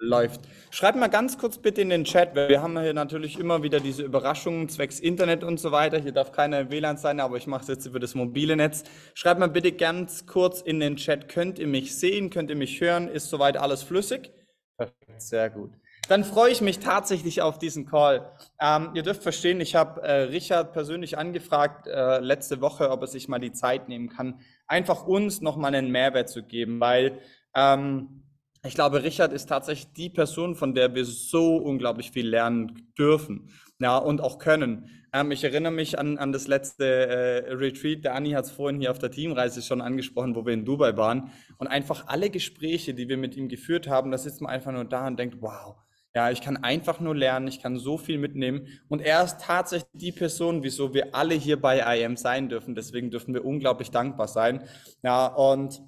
Läuft. Schreibt mal ganz kurz bitte in den Chat, weil wir haben hier natürlich immer wieder diese Überraschungen zwecks Internet und so weiter. Hier darf keiner im WLAN sein, aber ich mache es jetzt über das mobile Netz. Schreibt mal bitte ganz kurz in den Chat, könnt ihr mich sehen, könnt ihr mich hören, ist soweit alles flüssig? Perfekt, sehr gut. Dann freue ich mich tatsächlich auf diesen Call. Ähm, ihr dürft verstehen, ich habe äh, Richard persönlich angefragt äh, letzte Woche, ob er sich mal die Zeit nehmen kann, einfach uns nochmal einen Mehrwert zu geben, weil... Ähm, ich glaube, Richard ist tatsächlich die Person, von der wir so unglaublich viel lernen dürfen ja, und auch können. Ähm, ich erinnere mich an, an das letzte äh, Retreat. Der Anni hat es vorhin hier auf der Teamreise schon angesprochen, wo wir in Dubai waren. Und einfach alle Gespräche, die wir mit ihm geführt haben, da sitzt man einfach nur da und denkt, wow, ja, ich kann einfach nur lernen, ich kann so viel mitnehmen. Und er ist tatsächlich die Person, wieso wir alle hier bei IM sein dürfen. Deswegen dürfen wir unglaublich dankbar sein. Ja, und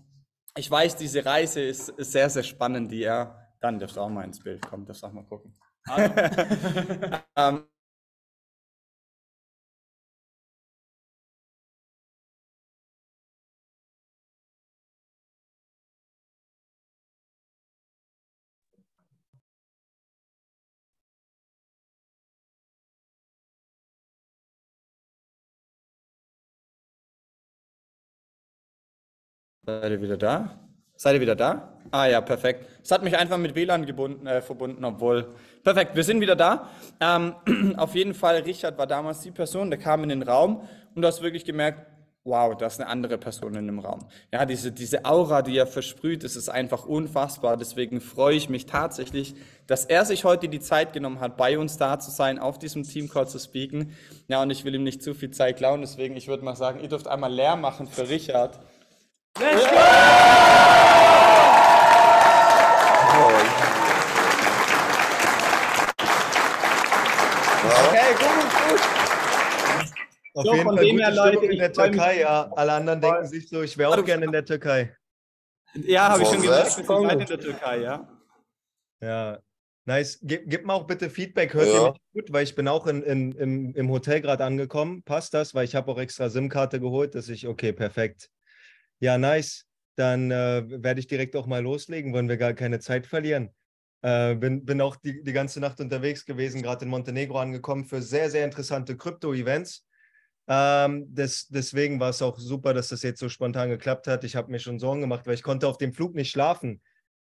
ich weiß, diese Reise ist, ist sehr, sehr spannend, die er. Dann darfst du auch mal ins Bild kommen, darfst auch mal gucken. Also. um, ähm, Seid ihr wieder da? Seid ihr wieder da? Ah ja, perfekt. Es hat mich einfach mit WLAN gebunden, äh, verbunden, obwohl. Perfekt, wir sind wieder da. Ähm, auf jeden Fall, Richard war damals die Person, der kam in den Raum und du hast wirklich gemerkt, wow, da ist eine andere Person in dem Raum. Ja, diese, diese Aura, die er versprüht, das ist einfach unfassbar. Deswegen freue ich mich tatsächlich, dass er sich heute die Zeit genommen hat, bei uns da zu sein, auf diesem Teamcall zu speaken. Ja, und ich will ihm nicht zu viel Zeit klauen, deswegen, ich würde mal sagen, ihr dürft einmal leer machen für Richard. Let's go! Okay, gut, gut. Auf so, jeden Fall her, Leute, in der Türkei. Ja. Alle anderen voll. denken sich so, ich wäre auch also, gerne in der Türkei. Ja, habe ich schon gesagt, ich bin in der Türkei, ja. Ja, nice. Gib, gib mir auch bitte Feedback, hört ja. ihr mich gut, weil ich bin auch in, in, im, im Hotel gerade angekommen. Passt das? Weil ich habe auch extra SIM-Karte geholt, dass ich, okay, perfekt. Ja, nice. Dann äh, werde ich direkt auch mal loslegen, wollen wir gar keine Zeit verlieren. Äh, bin, bin auch die, die ganze Nacht unterwegs gewesen, gerade in Montenegro angekommen für sehr, sehr interessante Krypto-Events. Ähm, des, deswegen war es auch super, dass das jetzt so spontan geklappt hat. Ich habe mir schon Sorgen gemacht, weil ich konnte auf dem Flug nicht schlafen.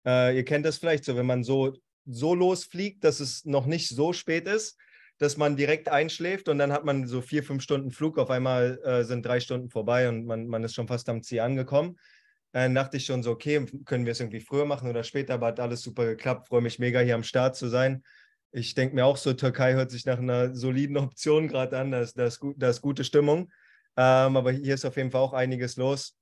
Äh, ihr kennt das vielleicht so, wenn man so, so losfliegt, dass es noch nicht so spät ist, dass man direkt einschläft und dann hat man so vier, fünf Stunden Flug. Auf einmal äh, sind drei Stunden vorbei und man, man ist schon fast am Ziel angekommen. Dann äh, dachte ich schon so, okay, können wir es irgendwie früher machen oder später, aber hat alles super geklappt. Freue mich mega, hier am Start zu sein. Ich denke mir auch so, Türkei hört sich nach einer soliden Option gerade an. Das, ist, da, ist gute Stimmung. Ähm, aber hier ist auf jeden Fall auch einiges los.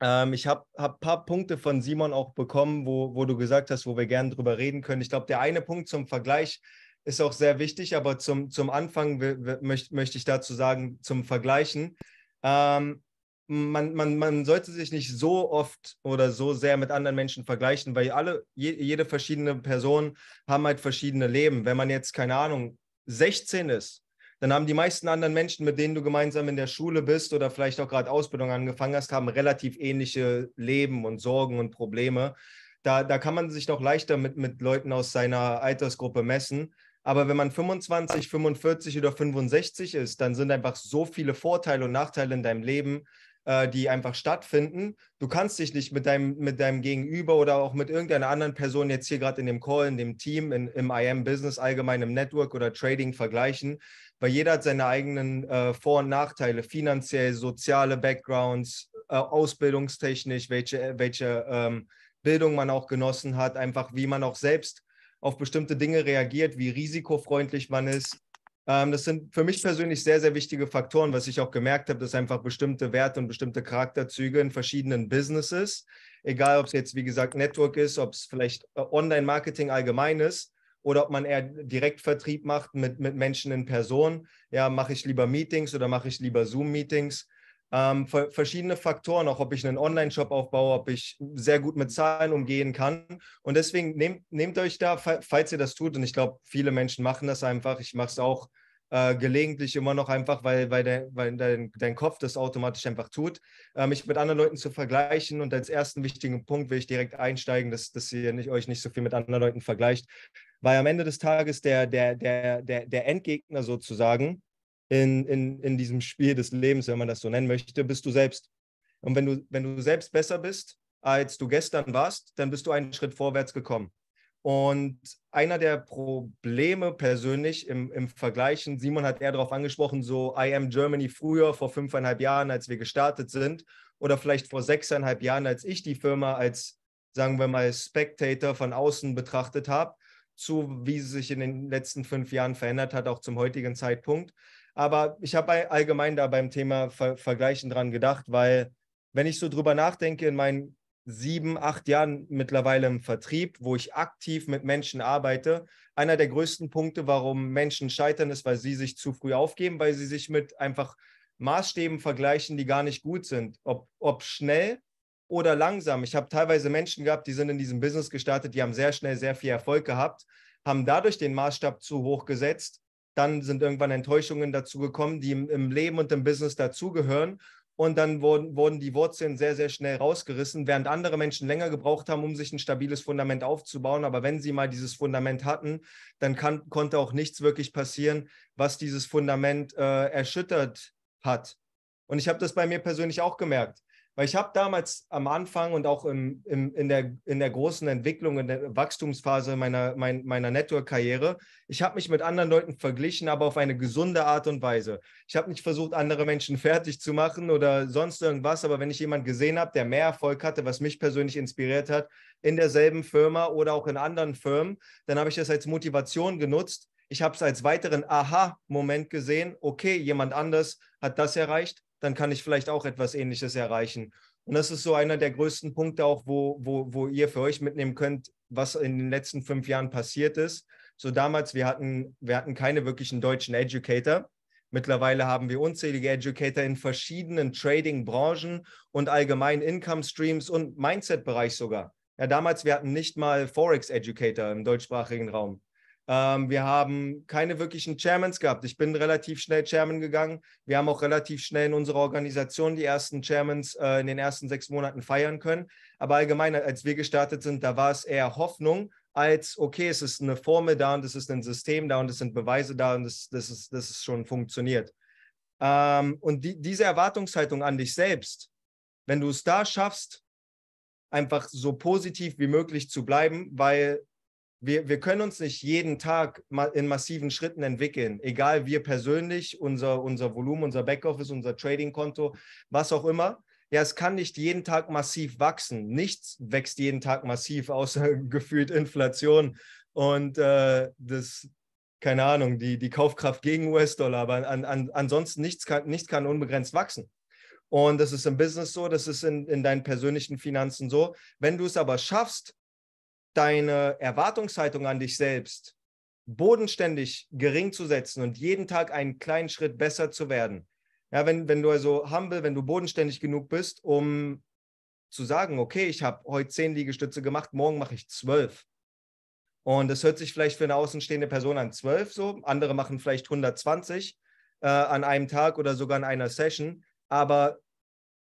Ähm, ich habe ein hab paar Punkte von Simon auch bekommen, wo, wo du gesagt hast, wo wir gerne drüber reden können. Ich glaube, der eine Punkt zum Vergleich, ist auch sehr wichtig, aber zum, zum Anfang möchte möcht ich dazu sagen, zum Vergleichen. Ähm, man, man, man sollte sich nicht so oft oder so sehr mit anderen Menschen vergleichen, weil alle, je, jede verschiedene Person haben halt verschiedene Leben. Wenn man jetzt, keine Ahnung, 16 ist, dann haben die meisten anderen Menschen, mit denen du gemeinsam in der Schule bist oder vielleicht auch gerade Ausbildung angefangen hast, haben relativ ähnliche Leben und Sorgen und Probleme. Da, da kann man sich noch leichter mit, mit Leuten aus seiner Altersgruppe messen. Aber wenn man 25, 45 oder 65 ist, dann sind einfach so viele Vorteile und Nachteile in deinem Leben, äh, die einfach stattfinden. Du kannst dich nicht mit deinem, mit deinem Gegenüber oder auch mit irgendeiner anderen Person jetzt hier gerade in dem Call, in dem Team, in, im IM-Business, allgemein im Network oder Trading vergleichen, weil jeder hat seine eigenen äh, Vor- und Nachteile, finanziell, soziale Backgrounds, äh, ausbildungstechnisch, welche, welche ähm, Bildung man auch genossen hat, einfach wie man auch selbst auf bestimmte Dinge reagiert, wie risikofreundlich man ist. Ähm, das sind für mich persönlich sehr, sehr wichtige Faktoren, was ich auch gemerkt habe, dass einfach bestimmte Werte und bestimmte Charakterzüge in verschiedenen Businesses, egal ob es jetzt, wie gesagt, Network ist, ob es vielleicht äh, Online-Marketing allgemein ist, oder ob man eher Direktvertrieb macht mit, mit Menschen in Person. Ja, mache ich lieber Meetings oder mache ich lieber Zoom-Meetings? ähm, verschiedene Faktoren, auch ob ich einen Online-Shop aufbaue, ob ich sehr gut mit Zahlen umgehen kann. Und deswegen nehmt, nehmt euch da, falls ihr das tut, und ich glaube, viele Menschen machen das einfach, ich mache es auch äh, gelegentlich immer noch einfach, weil, weil, der, weil dein, dein Kopf das automatisch einfach tut, äh, mich mit anderen Leuten zu vergleichen. Und als ersten wichtigen Punkt will ich direkt einsteigen, dass, dass ihr nicht, euch nicht so viel mit anderen Leuten vergleicht, weil am Ende des Tages der, der, der, der, der Endgegner sozusagen, in, in, in diesem Spiel des Lebens, wenn man das so nennen möchte, bist du selbst. Und wenn du, wenn du selbst besser bist, als du gestern warst, dann bist du einen Schritt vorwärts gekommen. Und einer der Probleme persönlich im, im Vergleichen, Simon hat eher darauf angesprochen, so I am Germany früher, vor fünfeinhalb Jahren, als wir gestartet sind, oder vielleicht vor sechseinhalb Jahren, als ich die Firma als, sagen wir mal, Spectator von außen betrachtet habe, zu wie sie sich in den letzten fünf Jahren verändert hat, auch zum heutigen Zeitpunkt. Aber ich habe allgemein da beim Thema Ver Vergleichen dran gedacht, weil wenn ich so drüber nachdenke, in meinen sieben, acht Jahren mittlerweile im Vertrieb, wo ich aktiv mit Menschen arbeite. Einer der größten Punkte, warum Menschen scheitern, ist, weil sie sich zu früh aufgeben, weil sie sich mit einfach Maßstäben vergleichen, die gar nicht gut sind. Ob, ob schnell oder langsam. Ich habe teilweise Menschen gehabt, die sind in diesem Business gestartet, die haben sehr schnell sehr viel Erfolg gehabt, haben dadurch den Maßstab zu hoch gesetzt dann sind irgendwann Enttäuschungen dazu gekommen, die im, im Leben und im Business dazugehören. Und dann wurden, wurden die Wurzeln sehr, sehr schnell rausgerissen, während andere Menschen länger gebraucht haben, um sich ein stabiles Fundament aufzubauen. Aber wenn sie mal dieses Fundament hatten, dann kann, konnte auch nichts wirklich passieren, was dieses Fundament äh, erschüttert hat. Und ich habe das bei mir persönlich auch gemerkt. Weil ich habe damals am Anfang und auch im, im, in, der, in der großen Entwicklung, in der Wachstumsphase meiner, mein, meiner Network-Karriere, ich habe mich mit anderen Leuten verglichen, aber auf eine gesunde Art und Weise. Ich habe nicht versucht, andere Menschen fertig zu machen oder sonst irgendwas, aber wenn ich jemanden gesehen habe, der mehr Erfolg hatte, was mich persönlich inspiriert hat, in derselben Firma oder auch in anderen Firmen, dann habe ich das als Motivation genutzt. Ich habe es als weiteren Aha-Moment gesehen. Okay, jemand anders hat das erreicht dann kann ich vielleicht auch etwas Ähnliches erreichen. Und das ist so einer der größten Punkte auch, wo, wo, wo ihr für euch mitnehmen könnt, was in den letzten fünf Jahren passiert ist. So damals, wir hatten, wir hatten keine wirklichen deutschen Educator. Mittlerweile haben wir unzählige Educator in verschiedenen Trading-Branchen und allgemein Income-Streams und Mindset-Bereich sogar. Ja, damals, wir hatten nicht mal Forex-Educator im deutschsprachigen Raum. Ähm, wir haben keine wirklichen Chairmans gehabt. Ich bin relativ schnell Chairman gegangen. Wir haben auch relativ schnell in unserer Organisation die ersten Chairmans äh, in den ersten sechs Monaten feiern können. Aber allgemein, als wir gestartet sind, da war es eher Hoffnung als, okay, es ist eine Formel da und es ist ein System da und es sind Beweise da und das, das, ist, das ist schon funktioniert. Ähm, und die, diese Erwartungshaltung an dich selbst, wenn du es da schaffst, einfach so positiv wie möglich zu bleiben, weil wir, wir können uns nicht jeden Tag in massiven Schritten entwickeln, egal wir persönlich, unser, unser Volumen, unser Backoffice, unser Trading-Konto, was auch immer. Ja, es kann nicht jeden Tag massiv wachsen. Nichts wächst jeden Tag massiv, außer gefühlt Inflation und äh, das, keine Ahnung, die, die Kaufkraft gegen US-Dollar. Aber an, an, ansonsten nichts kann, nichts kann unbegrenzt wachsen. Und das ist im Business so, das ist in, in deinen persönlichen Finanzen so. Wenn du es aber schaffst, deine Erwartungshaltung an dich selbst bodenständig gering zu setzen und jeden Tag einen kleinen Schritt besser zu werden. Ja, wenn, wenn du also humble, wenn du bodenständig genug bist, um zu sagen, okay, ich habe heute zehn Liegestütze gemacht, morgen mache ich zwölf. Und das hört sich vielleicht für eine außenstehende Person an zwölf so, andere machen vielleicht 120 äh, an einem Tag oder sogar in einer Session. Aber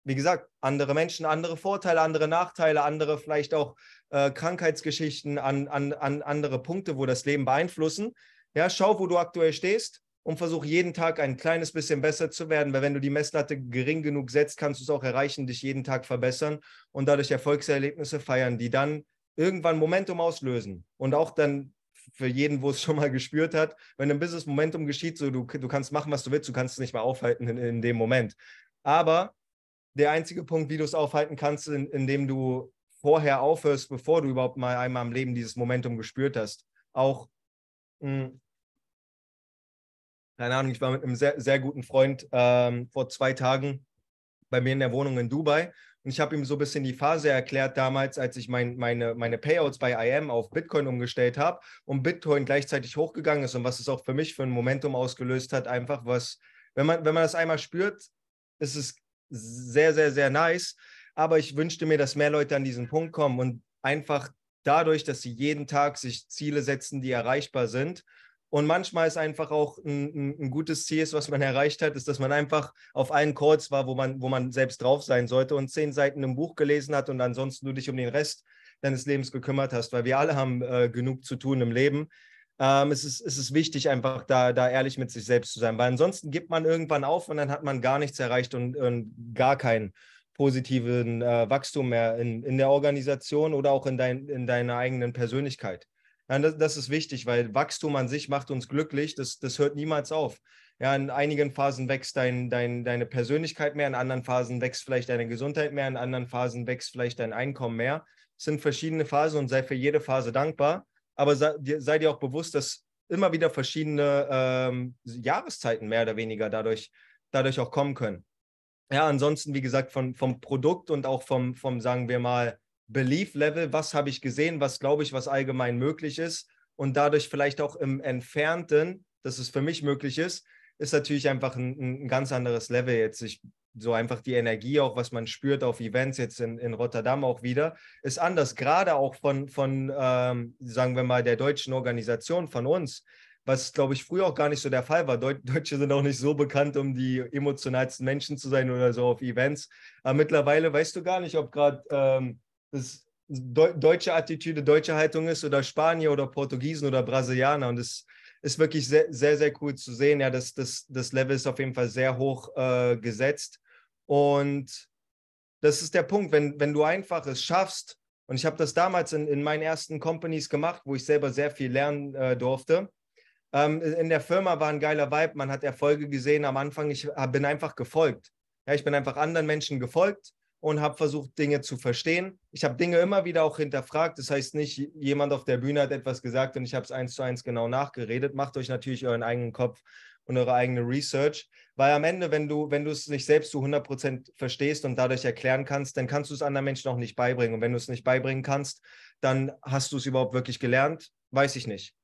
wie gesagt, andere Menschen, andere Vorteile, andere Nachteile, andere vielleicht auch äh, Krankheitsgeschichten, an, an, an andere Punkte, wo das Leben beeinflussen. Ja, schau, wo du aktuell stehst und versuch jeden Tag ein kleines bisschen besser zu werden, weil wenn du die Messlatte gering genug setzt, kannst du es auch erreichen, dich jeden Tag verbessern und dadurch Erfolgserlebnisse feiern, die dann irgendwann Momentum auslösen und auch dann für jeden, wo es schon mal gespürt hat, wenn ein Business Momentum geschieht, so du, du kannst machen, was du willst, du kannst es nicht mehr aufhalten in, in dem Moment. Aber der einzige Punkt, wie du es aufhalten kannst, in, indem du vorher aufhörst, bevor du überhaupt mal einmal im Leben dieses Momentum gespürt hast. Auch, mh, hm, keine Ahnung, ich war mit einem sehr, sehr guten Freund ähm, vor zwei Tagen bei mir in der Wohnung in Dubai und ich habe ihm so ein bisschen die Phase erklärt damals, als ich mein, meine, meine Payouts bei IM auf Bitcoin umgestellt habe und Bitcoin gleichzeitig hochgegangen ist und was es auch für mich für ein Momentum ausgelöst hat, einfach was, wenn man, wenn man das einmal spürt, ist es sehr, sehr, sehr nice. Aber ich wünschte mir, dass mehr Leute an diesen Punkt kommen und einfach dadurch, dass sie jeden Tag sich Ziele setzen, die erreichbar sind. Und manchmal ist einfach auch ein, ein, gutes Ziel, was man erreicht hat, ist, dass man einfach auf allen Calls war, wo man, wo man selbst drauf sein sollte und zehn Seiten im Buch gelesen hat und ansonsten du dich um den Rest deines Lebens gekümmert hast, weil wir alle haben äh, genug zu tun im Leben. Ähm, es, ist, es ist wichtig, einfach da, da ehrlich mit sich selbst zu sein, weil ansonsten gibt man irgendwann auf und dann hat man gar nichts erreicht und, und gar keinen positiven äh, Wachstum mehr in, in der Organisation oder auch in, dein, in deiner eigenen Persönlichkeit. Ja, das, das, ist wichtig, weil Wachstum an sich macht uns glücklich, das, das hört niemals auf. Ja, in einigen Phasen wächst dein, dein, deine Persönlichkeit mehr, in anderen Phasen wächst vielleicht deine Gesundheit mehr, in anderen Phasen wächst vielleicht dein Einkommen mehr. Es sind verschiedene Phasen und sei für jede Phase dankbar, aber sei, sei dir auch bewusst, dass immer wieder verschiedene ähm, Jahreszeiten mehr oder weniger dadurch, dadurch auch kommen können ja, ansonsten, wie gesagt, von, vom Produkt und auch vom, vom, sagen wir mal, Belief-Level, was habe ich gesehen, was glaube ich, was allgemein möglich ist und dadurch vielleicht auch im Entfernten, dass es für mich möglich ist, ist natürlich einfach ein, ein ganz anderes Level jetzt. Ich, so einfach die Energie auch, was man spürt auf Events jetzt in, in Rotterdam auch wieder, ist anders, gerade auch von, von ähm, sagen wir mal, der deutschen Organisation, von uns was, glaube ich, früher auch gar nicht so der Fall war. Deut Deutsche sind auch nicht so bekannt, um die emotionalsten Menschen zu sein oder so auf Events. Aber mittlerweile weißt du gar nicht, ob gerade ähm, das De deutsche Attitüde, deutsche Haltung ist oder Spanier oder Portugiesen oder Brasilianer. Und es ist wirklich sehr, sehr, sehr cool zu sehen. Ja, das, das, das Level ist auf jeden Fall sehr hoch äh, gesetzt. Und das ist der Punkt, wenn, wenn du einfach es schaffst, und ich habe das damals in, in meinen ersten Companies gemacht, wo ich selber sehr viel lernen äh, durfte, ähm, in der Firma war ein geiler Vibe, man hat Erfolge gesehen am Anfang. Ich bin einfach gefolgt. Ja, ich bin einfach anderen Menschen gefolgt und habe versucht, Dinge zu verstehen. Ich habe Dinge immer wieder auch hinterfragt. Das heißt nicht, jemand auf der Bühne hat etwas gesagt und ich habe es eins zu eins genau nachgeredet. Macht euch natürlich euren eigenen Kopf und eure eigene Research, weil am Ende, wenn du, wenn du es nicht selbst zu 100% verstehst und dadurch erklären kannst, dann kannst du es anderen Menschen auch nicht beibringen. Und wenn du es nicht beibringen kannst, dann hast du es überhaupt wirklich gelernt, weiß ich nicht.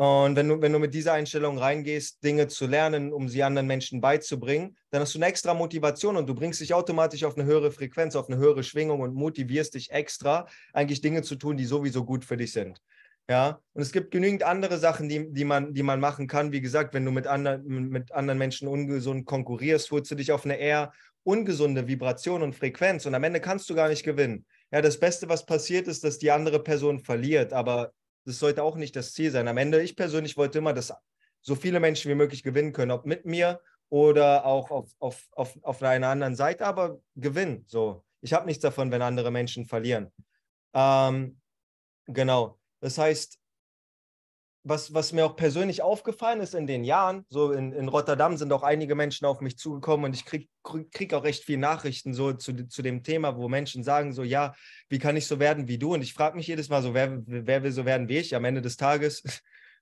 Und wenn du, wenn du mit dieser Einstellung reingehst, Dinge zu lernen, um sie anderen Menschen beizubringen, dann hast du eine extra Motivation und du bringst dich automatisch auf eine höhere Frequenz, auf eine höhere Schwingung und motivierst dich extra, eigentlich Dinge zu tun, die sowieso gut für dich sind. Ja, und es gibt genügend andere Sachen, die, die, man, die man machen kann. Wie gesagt, wenn du mit, andern, mit anderen Menschen ungesund konkurrierst, holst du dich auf eine eher ungesunde Vibration und Frequenz und am Ende kannst du gar nicht gewinnen. Ja, das Beste, was passiert, ist, dass die andere Person verliert, aber das sollte auch nicht das Ziel sein. Am Ende, ich persönlich wollte immer, dass so viele Menschen wie möglich gewinnen können, ob mit mir oder auch auf, auf, auf, auf einer anderen Seite, aber gewinnen. So. Ich habe nichts davon, wenn andere Menschen verlieren. Ähm, genau. Das heißt, was, was mir auch persönlich aufgefallen ist in den Jahren, so in, in Rotterdam sind auch einige Menschen auf mich zugekommen und ich kriege krieg auch recht viele Nachrichten so zu, zu dem Thema, wo Menschen sagen so, ja, wie kann ich so werden wie du? Und ich frage mich jedes Mal so, wer, wer will so werden wie ich am Ende des Tages?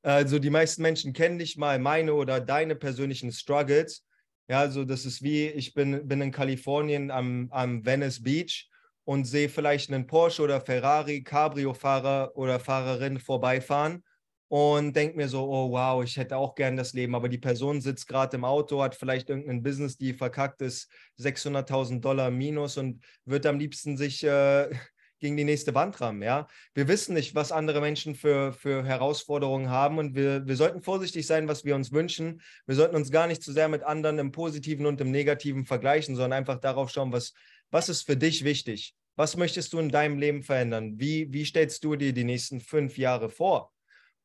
Also die meisten Menschen kennen nicht mal meine oder deine persönlichen Struggles. Ja, also das ist wie, ich bin, bin in Kalifornien am, am Venice Beach und sehe vielleicht einen Porsche oder Ferrari Cabrio-Fahrer oder Fahrerin vorbeifahren und denke mir so, oh wow, ich hätte auch gern das Leben, aber die Person sitzt gerade im Auto, hat vielleicht irgendein Business, die verkackt ist, 600.000 Dollar minus und wird am liebsten sich äh, gegen die nächste Wand rammen, ja. Wir wissen nicht, was andere Menschen für, für Herausforderungen haben und wir, wir sollten vorsichtig sein, was wir uns wünschen. Wir sollten uns gar nicht zu sehr mit anderen im Positiven und im Negativen vergleichen, sondern einfach darauf schauen, was, was ist für dich wichtig? Was möchtest du in deinem Leben verändern? Wie, wie stellst du dir die nächsten fünf Jahre vor?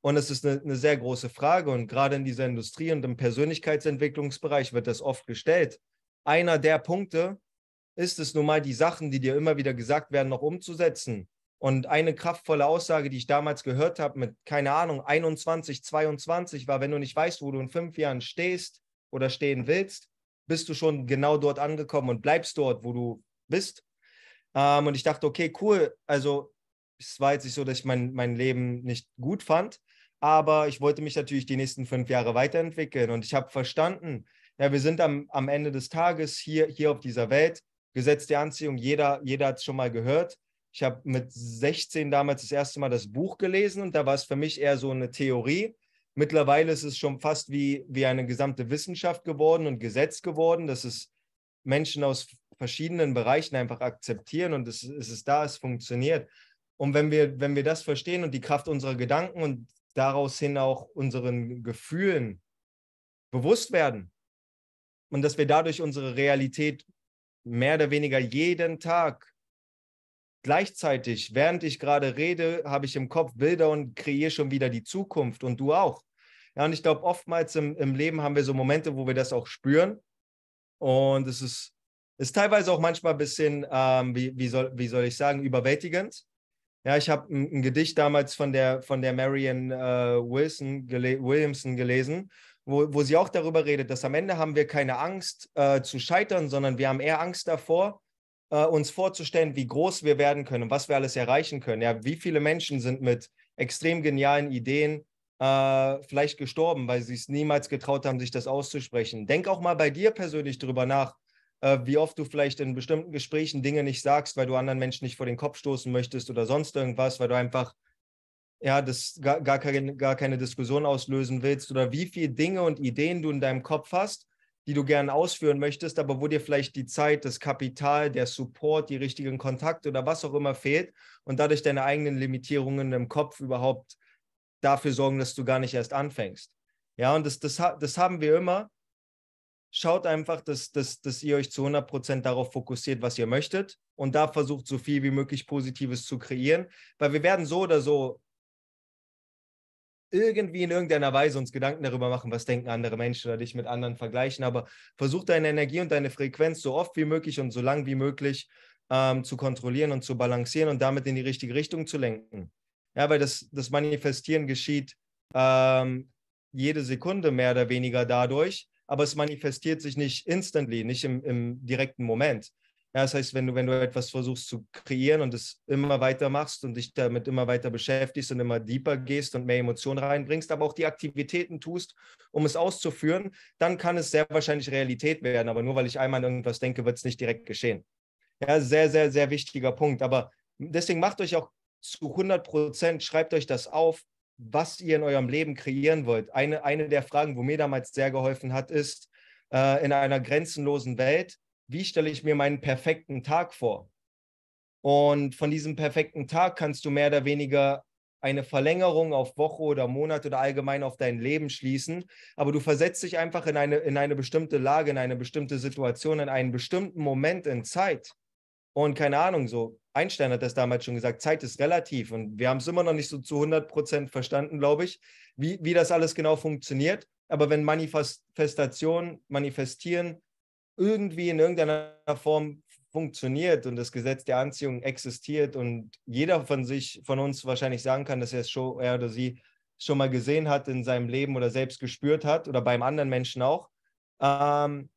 Und es ist eine, eine sehr große Frage. Und gerade in dieser Industrie und im Persönlichkeitsentwicklungsbereich wird das oft gestellt. Einer der Punkte ist es nun mal, die Sachen, die dir immer wieder gesagt werden, noch umzusetzen. Und eine kraftvolle Aussage, die ich damals gehört habe, mit, keine Ahnung, 21, 22 war, wenn du nicht weißt, wo du in fünf Jahren stehst oder stehen willst, bist du schon genau dort angekommen und bleibst dort, wo du bist. Ähm, und ich dachte, okay, cool. Also es war jetzt nicht so, dass ich mein, mein Leben nicht gut fand, aber ich wollte mich natürlich die nächsten fünf Jahre weiterentwickeln und ich habe verstanden, ja, wir sind am, am Ende des Tages hier, hier auf dieser Welt, Gesetz der Anziehung, jeder, jeder hat es schon mal gehört. Ich habe mit 16 damals das erste Mal das Buch gelesen und da war es für mich eher so eine Theorie. Mittlerweile ist es schon fast wie, wie eine gesamte Wissenschaft geworden und Gesetz geworden, dass es Menschen aus verschiedenen Bereichen einfach akzeptieren und es, es ist da, es funktioniert. Und wenn wir, wenn wir das verstehen und die Kraft unserer Gedanken und daraus hin auch unseren Gefühlen bewusst werden und dass wir dadurch unsere Realität mehr oder weniger jeden Tag gleichzeitig, während ich gerade rede, habe ich im Kopf Bilder und kreiere schon wieder die Zukunft und du auch. Ja, und ich glaube, oftmals im, im Leben haben wir so Momente, wo wir das auch spüren. Und es ist, ist teilweise auch manchmal ein bisschen, ähm, wie, wie, soll, wie soll ich sagen, überwältigend. Ja, ich habe ein, ein, Gedicht damals von der, von der Marion äh, Wilson, gele Williamson gelesen, wo, wo sie auch darüber redet, dass am Ende haben wir keine Angst äh, zu scheitern, sondern wir haben eher Angst davor, äh, uns vorzustellen, wie groß wir werden können, was wir alles erreichen können. Ja, wie viele Menschen sind mit extrem genialen Ideen äh, vielleicht gestorben, weil sie es niemals getraut haben, sich das auszusprechen. Denk auch mal bei dir persönlich darüber nach äh, wie oft du vielleicht in bestimmten Gesprächen Dinge nicht sagst, weil du anderen Menschen nicht vor den Kopf stoßen möchtest oder sonst irgendwas, weil du einfach ja, das gar, gar, keine, gar keine Diskussion auslösen willst oder wie viele Dinge und Ideen du in deinem Kopf hast, die du gerne ausführen möchtest, aber wo dir vielleicht die Zeit, das Kapital, der Support, die richtigen Kontakte oder was auch immer fehlt und dadurch deine eigenen Limitierungen im Kopf überhaupt dafür sorgen, dass du gar nicht erst anfängst. Ja, und das, das, das haben wir immer schaut einfach, dass, dass, dass ihr euch zu 100% darauf fokussiert, was ihr möchtet und da versucht, so viel wie möglich Positives zu kreieren, weil wir werden so oder so irgendwie in irgendeiner Weise uns Gedanken darüber machen, was denken andere Menschen oder dich mit anderen vergleichen, aber versucht deine Energie und deine Frequenz so oft wie möglich und so lang wie möglich ähm, zu kontrollieren und zu balancieren und damit in die richtige Richtung zu lenken. Ja, weil das, das Manifestieren geschieht ähm, jede Sekunde mehr oder weniger dadurch, aber es manifestiert sich nicht instantly, nicht im, im direkten Moment. Ja, das heißt, wenn du, wenn du etwas versuchst zu kreieren und es immer weiter machst und dich damit immer weiter beschäftigst und immer deeper gehst und mehr Emotionen reinbringst, aber auch die Aktivitäten tust, um es auszuführen, dann kann es sehr wahrscheinlich Realität werden. Aber nur weil ich einmal an irgendwas denke, wird es nicht direkt geschehen. Ja, sehr, sehr, sehr wichtiger Punkt. Aber deswegen macht euch auch zu 100 Prozent, schreibt euch das auf, was ihr in eurem Leben kreieren wollt. Eine, eine der Fragen, wo mir damals sehr geholfen hat, ist, äh, in einer grenzenlosen Welt, wie stelle ich mir meinen perfekten Tag vor? Und von diesem perfekten Tag kannst du mehr oder weniger eine Verlängerung auf Woche oder Monat oder allgemein auf dein Leben schließen, aber du versetzt dich einfach in eine, in eine bestimmte Lage, in eine bestimmte Situation, in einen bestimmten Moment in Zeit. Und keine Ahnung, so Einstein hat das damals schon gesagt, Zeit ist relativ. Und wir haben es immer noch nicht so zu 100 Prozent verstanden, glaube ich, wie, wie das alles genau funktioniert. Aber wenn Manifestation, Manifestieren irgendwie in irgendeiner Form funktioniert und das Gesetz der Anziehung existiert und jeder von sich, von uns wahrscheinlich sagen kann, dass er es schon, er oder sie schon mal gesehen hat in seinem Leben oder selbst gespürt hat oder beim anderen Menschen auch, ähm,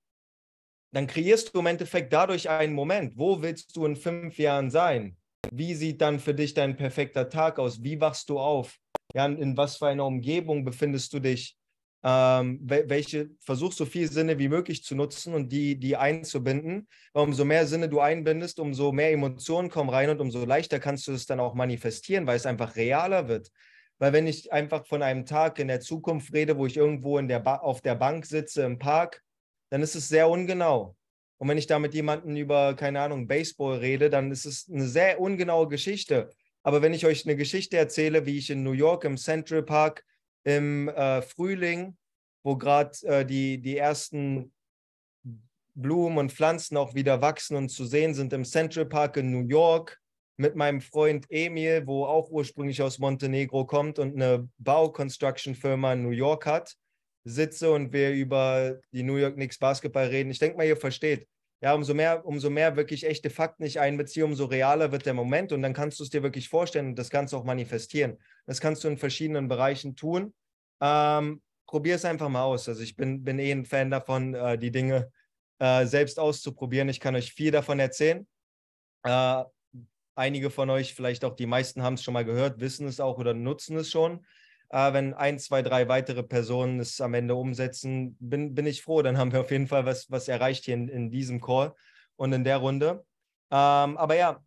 dann kreierst du im Endeffekt dadurch einen Moment. Wo willst du in fünf Jahren sein? Wie sieht dann für dich dein perfekter Tag aus? Wie wachst du auf? Ja, in was für einer Umgebung befindest du dich? Ähm, welche versuchst so viele Sinne wie möglich zu nutzen und die, die einzubinden. umso mehr Sinne du einbindest, umso mehr Emotionen kommen rein und umso leichter kannst du es dann auch manifestieren, weil es einfach realer wird. Weil wenn ich einfach von einem Tag in der Zukunft rede, wo ich irgendwo in der auf der Bank sitze im Park dann ist es sehr ungenau. Und wenn ich da mit jemandem über, keine Ahnung, Baseball rede, dann ist es eine sehr ungenaue Geschichte. Aber wenn ich euch eine Geschichte erzähle, wie ich in New York im Central Park im äh, Frühling, wo gerade äh, die, die ersten Blumen und Pflanzen auch wieder wachsen und zu sehen sind, im Central Park in New York mit meinem Freund Emil, wo auch ursprünglich aus Montenegro kommt und eine Bauconstruction-Firma in New York hat sitze und wir über die New York Knicks Basketball reden. Ich denke mal, ihr versteht. Ja, umso mehr, umso mehr wirklich echte Fakten ich einbeziehe, umso realer wird der Moment und dann kannst du es dir wirklich vorstellen und das Ganze auch manifestieren. Das kannst du in verschiedenen Bereichen tun. Ähm, Probier es einfach mal aus. Also ich bin, bin eh ein Fan davon, äh, die Dinge äh, selbst auszuprobieren. Ich kann euch viel davon erzählen. Äh, einige von euch, vielleicht auch die meisten, haben es schon mal gehört, wissen es auch oder nutzen es schon. Ah, wenn ein, zwei, drei weitere Personen es am Ende umsetzen, bin, bin ich froh. Dann haben wir auf jeden Fall was, was erreicht hier in, in diesem Call und in der Runde. Ähm, aber ja,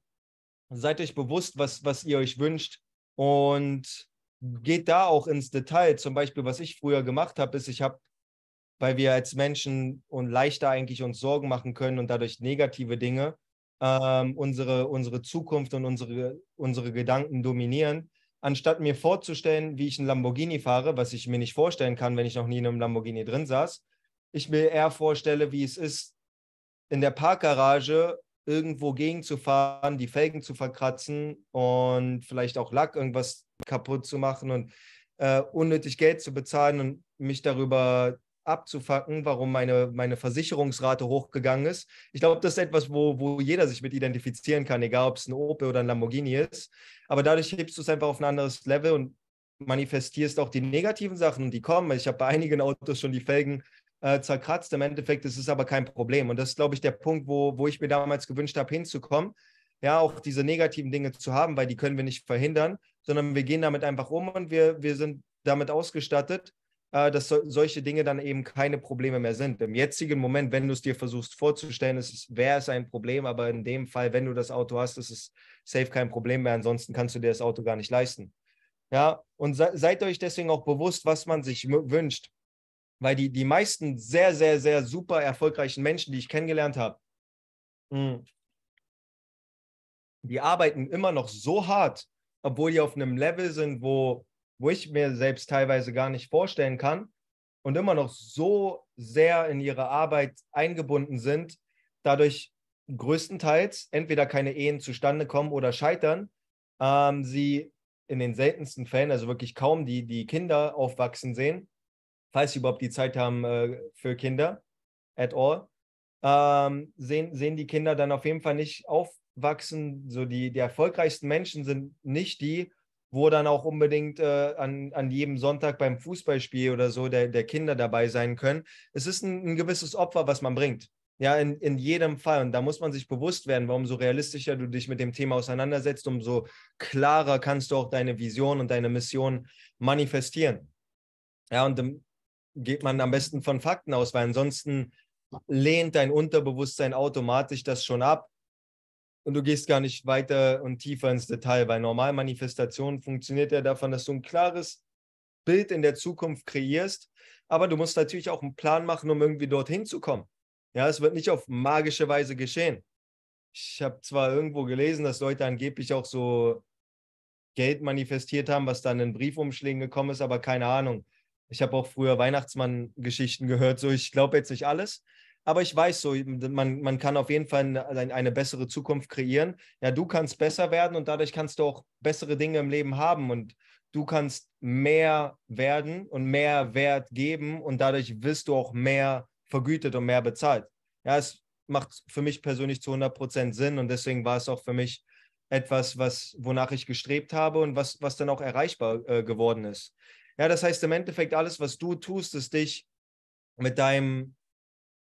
seid euch bewusst, was, was ihr euch wünscht und geht da auch ins Detail. Zum Beispiel, was ich früher gemacht habe, ist, ich habe, weil wir als Menschen und leichter eigentlich uns Sorgen machen können und dadurch negative Dinge ähm, unsere, unsere Zukunft und unsere, unsere Gedanken dominieren anstatt mir vorzustellen, wie ich einen Lamborghini fahre, was ich mir nicht vorstellen kann, wenn ich noch nie in einem Lamborghini drin saß, ich mir eher vorstelle, wie es ist, in der Parkgarage irgendwo gegenzufahren, die Felgen zu verkratzen und vielleicht auch Lack irgendwas kaputt zu machen und äh, unnötig Geld zu bezahlen und mich darüber abzufacken, warum meine, meine Versicherungsrate hochgegangen ist. Ich glaube, das ist etwas, wo, wo jeder sich mit identifizieren kann, egal ob es ein Opel oder ein Lamborghini ist. Aber dadurch hebst du es einfach auf ein anderes Level und manifestierst auch die negativen Sachen, die kommen. Ich habe bei einigen Autos schon die Felgen äh, zerkratzt. Im Endeffekt ist es aber kein Problem. Und das ist, glaube ich, der Punkt, wo, wo ich mir damals gewünscht habe, hinzukommen. Ja, auch diese negativen Dinge zu haben, weil die können wir nicht verhindern, sondern wir gehen damit einfach um und wir, wir sind damit ausgestattet äh, dass so, solche Dinge dann eben keine Probleme mehr sind. Im jetzigen Moment, wenn du es dir versuchst vorzustellen, wäre es ein Problem, aber in dem Fall, wenn du das Auto hast, ist es safe kein Problem mehr, ansonsten kannst du dir das Auto gar nicht leisten. Ja, und se seid euch deswegen auch bewusst, was man sich wünscht, weil die, die meisten sehr, sehr, sehr super erfolgreichen Menschen, die ich kennengelernt habe, hm, die arbeiten immer noch so hart, obwohl die auf einem Level sind, wo wo ich mir selbst teilweise gar nicht vorstellen kann und immer noch so sehr in ihre Arbeit eingebunden sind, dadurch größtenteils entweder keine Ehen zustande kommen oder scheitern, ähm, sie in den seltensten Fällen, also wirklich kaum die, die Kinder aufwachsen sehen, falls sie überhaupt die Zeit haben äh, für Kinder at all, ähm, sehen, sehen die Kinder dann auf jeden Fall nicht aufwachsen. So die, die erfolgreichsten Menschen sind nicht die, wo dann auch unbedingt äh, an, an jedem Sonntag beim Fußballspiel oder so der, der Kinder dabei sein können. Es ist ein, ein gewisses Opfer, was man bringt. Ja, in, in jedem Fall. Und da muss man sich bewusst werden, warum so realistischer du dich mit dem Thema auseinandersetzt, umso klarer kannst du auch deine Vision und deine Mission manifestieren. Ja, und dann geht man am besten von Fakten aus, weil ansonsten lehnt dein Unterbewusstsein automatisch das schon ab und du gehst gar nicht weiter und tiefer ins Detail, weil Normalmanifestation funktioniert ja davon, dass du ein klares Bild in der Zukunft kreierst, aber du musst natürlich auch einen Plan machen, um irgendwie dorthin zu kommen. Ja, es wird nicht auf magische Weise geschehen. Ich habe zwar irgendwo gelesen, dass Leute angeblich auch so Geld manifestiert haben, was dann in Briefumschlägen gekommen ist, aber keine Ahnung. Ich habe auch früher Weihnachtsmann-Geschichten gehört, so ich glaube jetzt nicht alles, aber ich weiß so, hm, man, man kann auf jeden Fall ne, eine, eine bessere Zukunft kreieren. Ja, du kannst besser werden und dadurch kannst du auch bessere Dinge im Leben haben und du kannst mehr werden und mehr Wert geben und dadurch wirst du auch mehr vergütet und mehr bezahlt. Ja, es macht für mich persönlich zu 100% Prozent Sinn und deswegen war es auch für mich etwas, was, wonach ich gestrebt habe und was, was dann auch erreichbar äh, geworden ist. Ja, das heißt im Endeffekt, alles, was du tust, ist dich mit deinem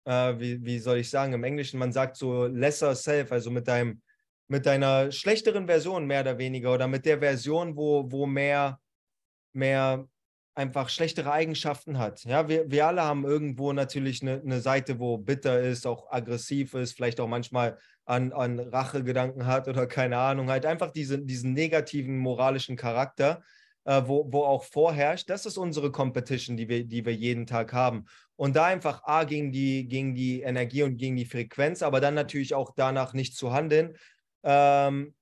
äh, wie, wie soll ich sagen, im Englischen, man sagt so lesser self, also mit deinem, mit deiner schlechteren Version mehr oder weniger oder mit der Version, wo, wo mehr, mehr einfach schlechtere Eigenschaften hat. Ja, wir, wir alle haben irgendwo natürlich eine, eine Seite, wo bitter ist, auch aggressiv ist, vielleicht auch manchmal an, an Gedanken hat oder keine Ahnung, halt einfach diese, diesen negativen moralischen Charakter äh, wo, wo auch vorherrscht, das ist unsere Competition, die wir, die wir jeden Tag haben. Und da einfach A, gegen die, gegen die Energie und gegen die Frequenz, aber dann natürlich auch danach nicht zu handeln ähm,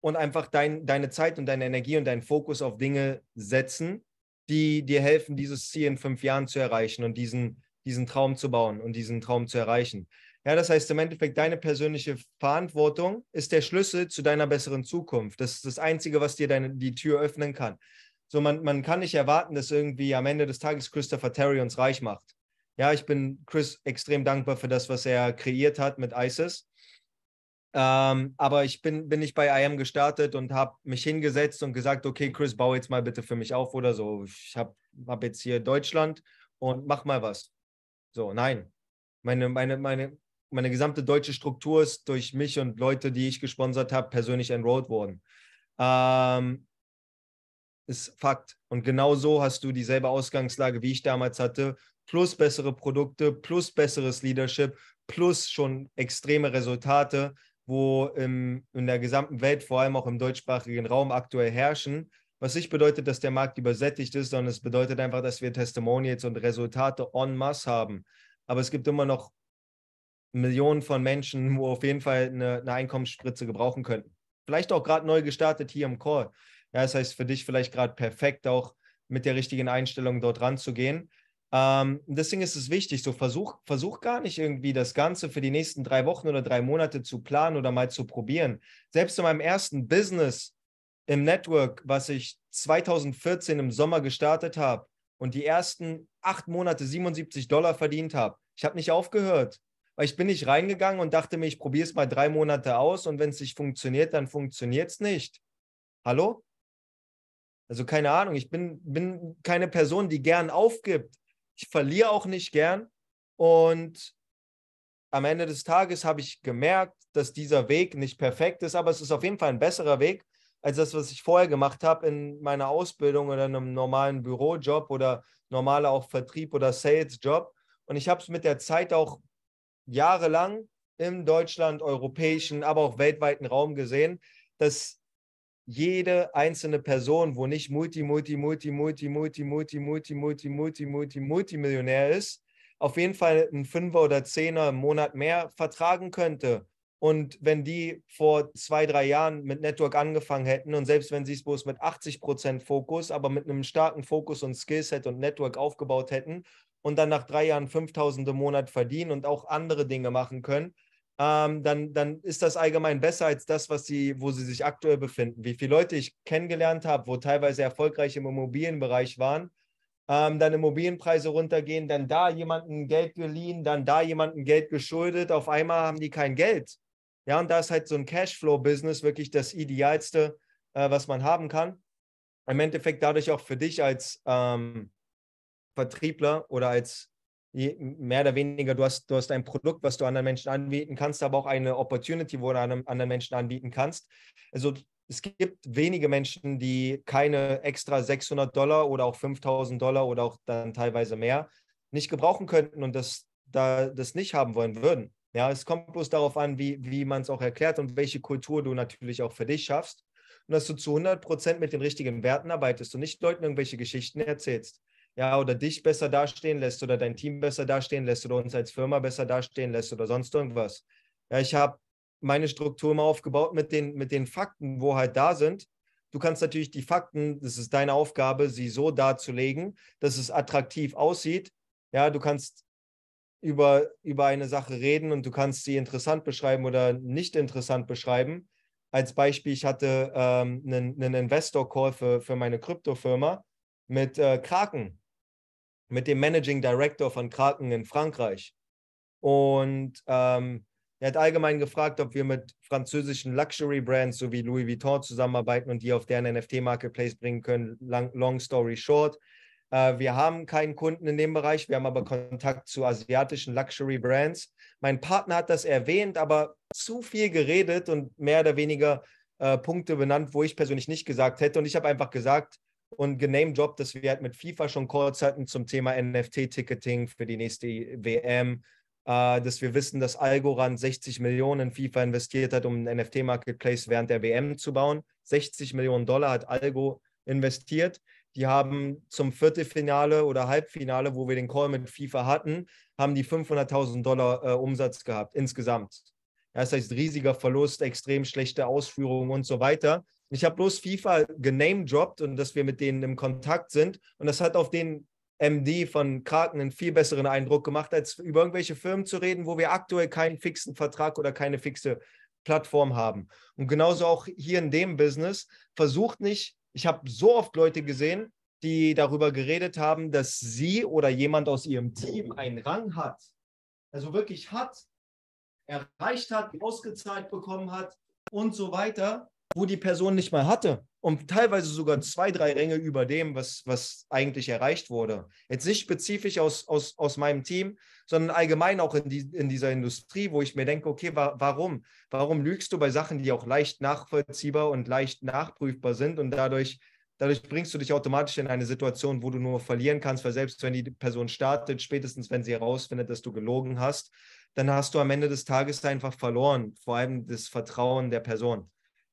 und einfach dein, deine Zeit und deine Energie und deinen Fokus auf Dinge setzen, die dir helfen, dieses Ziel in fünf Jahren zu erreichen und diesen, diesen Traum zu bauen und diesen Traum zu erreichen. Ja, das heißt im Endeffekt, deine persönliche Verantwortung ist der Schlüssel zu deiner besseren Zukunft. Das ist das Einzige, was dir deine, die Tür öffnen kann. So, man, man kann nicht erwarten, dass irgendwie am Ende des Tages Christopher Terry uns reich macht. Ja, ich bin Chris extrem dankbar für das, was er kreiert hat mit ISIS. Ähm, aber ich bin, bin nicht bei IM gestartet und habe mich hingesetzt und gesagt, okay, Chris, bau jetzt mal bitte für mich auf oder so. Ich habe hab jetzt hier Deutschland und mach mal was. So, nein. Meine, meine, meine, meine gesamte deutsche Struktur ist durch mich und Leute, die ich gesponsert habe, persönlich enrolled worden. Ähm, ist Fakt. Und genau so hast du dieselbe Ausgangslage, wie ich damals hatte, plus bessere Produkte, plus besseres Leadership, plus schon extreme Resultate, wo im, in der gesamten Welt, vor allem auch im deutschsprachigen Raum, aktuell herrschen. Was nicht bedeutet, dass der Markt übersättigt ist, sondern es bedeutet einfach, dass wir Testimonials und Resultate en masse haben. Aber es gibt immer noch Millionen von Menschen, wo auf jeden Fall eine, eine Einkommensspritze gebrauchen könnten. Vielleicht auch gerade neu gestartet hier im Call. Ja, das heißt für dich vielleicht gerade perfekt, auch mit der richtigen Einstellung dort ranzugehen. Ähm, deswegen ist es wichtig, so versuch, versuch gar nicht irgendwie das Ganze für die nächsten drei Wochen oder drei Monate zu planen oder mal zu probieren. Selbst in meinem ersten Business im Network, was ich 2014 im Sommer gestartet habe und die ersten acht Monate 77 Dollar verdient habe, ich habe nicht aufgehört. Weil ich bin nicht reingegangen und dachte mir, ich probiere es mal drei Monate aus und wenn es nicht funktioniert, dann funktioniert es nicht. Hallo? Also keine Ahnung, ich bin, bin keine Person, die gern aufgibt. Ich verliere auch nicht gern. Und am Ende des Tages habe ich gemerkt, dass dieser Weg nicht perfekt ist, aber es ist auf jeden Fall ein besserer Weg als das, was ich vorher gemacht habe in meiner Ausbildung oder einem normalen Bürojob oder normaler auch Vertrieb oder Salesjob. Und ich habe es mit der Zeit auch jahrelang im Deutschland, europäischen, aber auch weltweiten Raum gesehen, dass jede einzelne Person, wo nicht multi, multi, multi, multi, multi, multi, multi, multi, multi, multi, multimillionär ist, auf jeden Fall einen Fünfer oder Zehner im Monat mehr vertragen könnte und wenn die vor zwei, drei Jahren mit Network angefangen hätten und selbst wenn sie es bloß mit 80 Prozent Fokus, aber mit einem starken Fokus und Skillset und Network aufgebaut hätten und dann nach drei Jahren 5000 im Monat verdienen und auch andere Dinge machen können, ähm, dann, dann ist das allgemein besser als das, was sie, wo sie sich aktuell befinden. Wie viele Leute ich kennengelernt habe, wo teilweise erfolgreich im Immobilienbereich waren, ähm, dann Immobilienpreise runtergehen, dann da jemanden Geld geliehen, dann da jemanden Geld geschuldet, auf einmal haben die kein Geld ja, und da ist halt so ein Cashflow-Business wirklich das Idealste, äh, was man haben kann. Im Endeffekt dadurch auch für dich als ähm, Vertriebler oder als mehr oder weniger, du hast, du hast ein Produkt, was du anderen Menschen anbieten kannst, aber auch eine Opportunity, wo du anderen Menschen anbieten kannst. Also es gibt wenige Menschen, die keine extra 600 Dollar oder auch 5000 Dollar oder auch dann teilweise mehr nicht gebrauchen könnten und das, da, das nicht haben wollen würden. Ja, es kommt bloß darauf an, wie, wie man es auch erklärt und welche Kultur du natürlich auch für dich schaffst. Und dass du zu 100 Prozent mit den richtigen Werten arbeitest und nicht Leuten irgendwelche Geschichten erzählst. Ja, oder dich besser dastehen lässt oder dein Team besser dastehen lässt oder uns als Firma besser dastehen lässt oder sonst irgendwas. Ja, ich habe meine Struktur mal aufgebaut mit den, mit den Fakten, wo halt da sind. Du kannst natürlich die Fakten, das ist deine Aufgabe, sie so darzulegen, dass es attraktiv aussieht. Ja, du kannst über, über eine Sache reden und du kannst sie interessant beschreiben oder nicht interessant beschreiben. Als Beispiel, ich hatte ähm, einen, einen Investor-Call für, für meine Kryptofirma mit äh, Kraken, mit dem Managing Director von Kraken in Frankreich. Und ähm, er hat allgemein gefragt, ob wir mit französischen Luxury-Brands sowie Louis Vuitton zusammenarbeiten und die auf deren NFT-Marketplace bringen können. Long, long story short, äh, wir haben keinen Kunden in dem Bereich, wir haben aber Kontakt zu asiatischen Luxury Brands. Mein Partner hat das erwähnt, aber zu viel geredet und mehr oder weniger äh, Punkte benannt, wo ich persönlich nicht gesagt hätte. Und ich habe einfach gesagt und genamedroppt, dass wir halt mit FIFA schon Calls hatten zum Thema NFT-Ticketing für die nächste WM, äh, dass wir wissen, dass Algorand 60 Millionen in FIFA investiert hat, um einen NFT-Marketplace während der WM zu bauen. 60 Millionen Dollar hat Algo investiert die haben zum Viertelfinale oder Halbfinale, wo wir den Call mit FIFA hatten, haben die 500.000 Dollar äh, Umsatz gehabt insgesamt. Das heißt, riesiger Verlust, extrem schlechte Ausführungen und so weiter. Ich habe bloß FIFA genamedroppt und dass wir mit denen im Kontakt sind. Und das hat auf den MD von Kraken einen viel besseren Eindruck gemacht, als über irgendwelche Firmen zu reden, wo wir aktuell keinen fixen Vertrag oder keine fixe Plattform haben. Und genauso auch hier in dem Business, versucht nicht ich habe so oft Leute gesehen, die darüber geredet haben, dass sie oder jemand aus ihrem Team einen Rang hat. Also wirklich hat, erreicht hat, ausgezahlt bekommen hat und so weiter, wo die Person nicht mal hatte und teilweise sogar zwei, drei Ränge über dem, was, was eigentlich erreicht wurde. Jetzt nicht spezifisch aus, aus, aus meinem Team, sondern allgemein auch in, die, in dieser Industrie, wo ich mir denke, okay, wa warum? Warum lügst du bei Sachen, die auch leicht nachvollziehbar und leicht nachprüfbar sind und dadurch, dadurch bringst du dich automatisch in eine Situation, wo du nur verlieren kannst, weil selbst wenn die Person startet, spätestens wenn sie herausfindet, dass du gelogen hast, dann hast du am Ende des Tages einfach verloren, vor allem das Vertrauen der Person.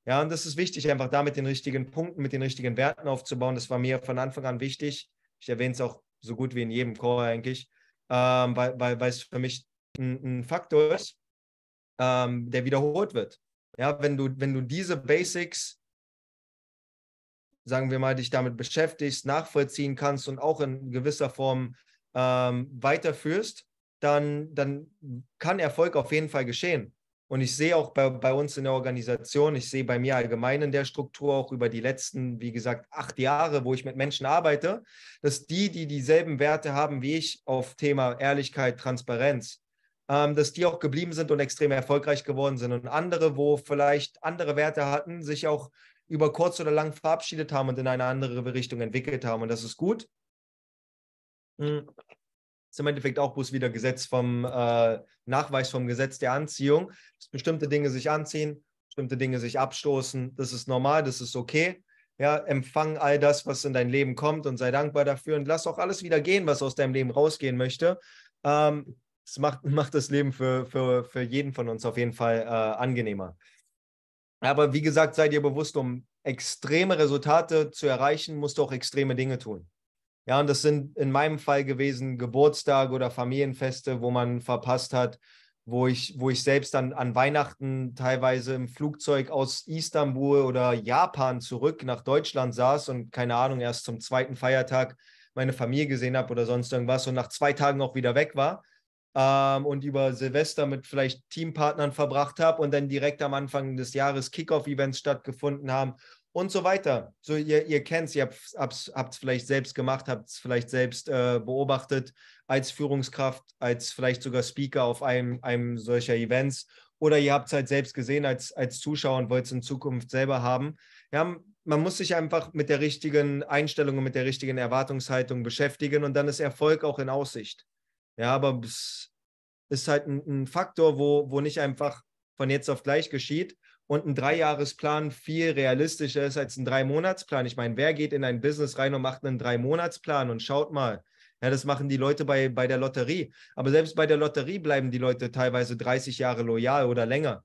Ja, und das ist wichtig, einfach da mit den richtigen Punkten, mit den richtigen Werten aufzubauen. Das war mir von Anfang an wichtig. Ich erwähne es auch so gut wie in jedem Chor eigentlich, ähm, weil, weil, weil es für mich ein, ein Faktor ist, ähm, der wiederholt wird. Ja, wenn du, wenn du diese Basics, sagen wir mal, dich damit beschäftigst, nachvollziehen kannst und auch in gewisser Form ähm, weiterführst, dann, dann kann Erfolg auf jeden Fall geschehen. Und ich sehe auch bei, bei uns in der Organisation, ich sehe bei mir allgemein in der Struktur auch über die letzten, wie gesagt, acht Jahre, wo ich mit Menschen arbeite, dass die, die dieselben Werte haben wie ich auf Thema Ehrlichkeit, Transparenz, ähm, dass die auch geblieben sind und extrem erfolgreich geworden sind. Und andere, wo vielleicht andere Werte hatten, sich auch über kurz oder lang verabschiedet haben und in eine andere Richtung entwickelt haben. Und das ist gut. Hm ist im Endeffekt auch bloß wieder Gesetz vom äh, Nachweis vom Gesetz der Anziehung, dass bestimmte Dinge sich anziehen, bestimmte Dinge sich abstoßen. Das ist normal, das ist okay. Ja, empfang all das, was in dein Leben kommt und sei dankbar dafür und lass auch alles wieder gehen, was aus deinem Leben rausgehen möchte. Ähm, es macht, macht das Leben für, für, für jeden von uns auf jeden Fall äh, angenehmer. Aber wie gesagt, sei dir bewusst, um extreme Resultate zu erreichen, musst du auch extreme Dinge tun. Ja, und das sind in meinem Fall gewesen Geburtstage oder Familienfeste, wo man verpasst hat, wo ich, wo ich selbst dann an Weihnachten teilweise im Flugzeug aus Istanbul oder Japan zurück nach Deutschland saß und keine Ahnung, erst zum zweiten Feiertag meine Familie gesehen habe oder sonst irgendwas und nach zwei Tagen auch wieder weg war ähm, und über Silvester mit vielleicht Teampartnern verbracht habe und dann direkt am Anfang des Jahres Kickoff-Events stattgefunden haben und so weiter. So, ihr, ihr kennt es, ihr habt es vielleicht selbst gemacht, habt es vielleicht selbst äh, beobachtet als Führungskraft, als vielleicht sogar Speaker auf einem, einem solcher Events oder ihr habt es halt selbst gesehen als, als Zuschauer und wollt es in Zukunft selber haben. Ja, man muss sich einfach mit der richtigen Einstellung und mit der richtigen Erwartungshaltung beschäftigen und dann ist Erfolg auch in Aussicht. Ja, aber es ist halt ein, ein Faktor, wo, wo nicht einfach von jetzt auf gleich geschieht, und ein Dreijahresplan viel realistischer ist als ein drei Dreimonatsplan. Ich meine, wer geht in ein Business rein und macht einen drei Dreimonatsplan und schaut mal? Ja, das machen die Leute bei, bei der Lotterie. Aber selbst bei der Lotterie bleiben die Leute teilweise 30 Jahre loyal oder länger.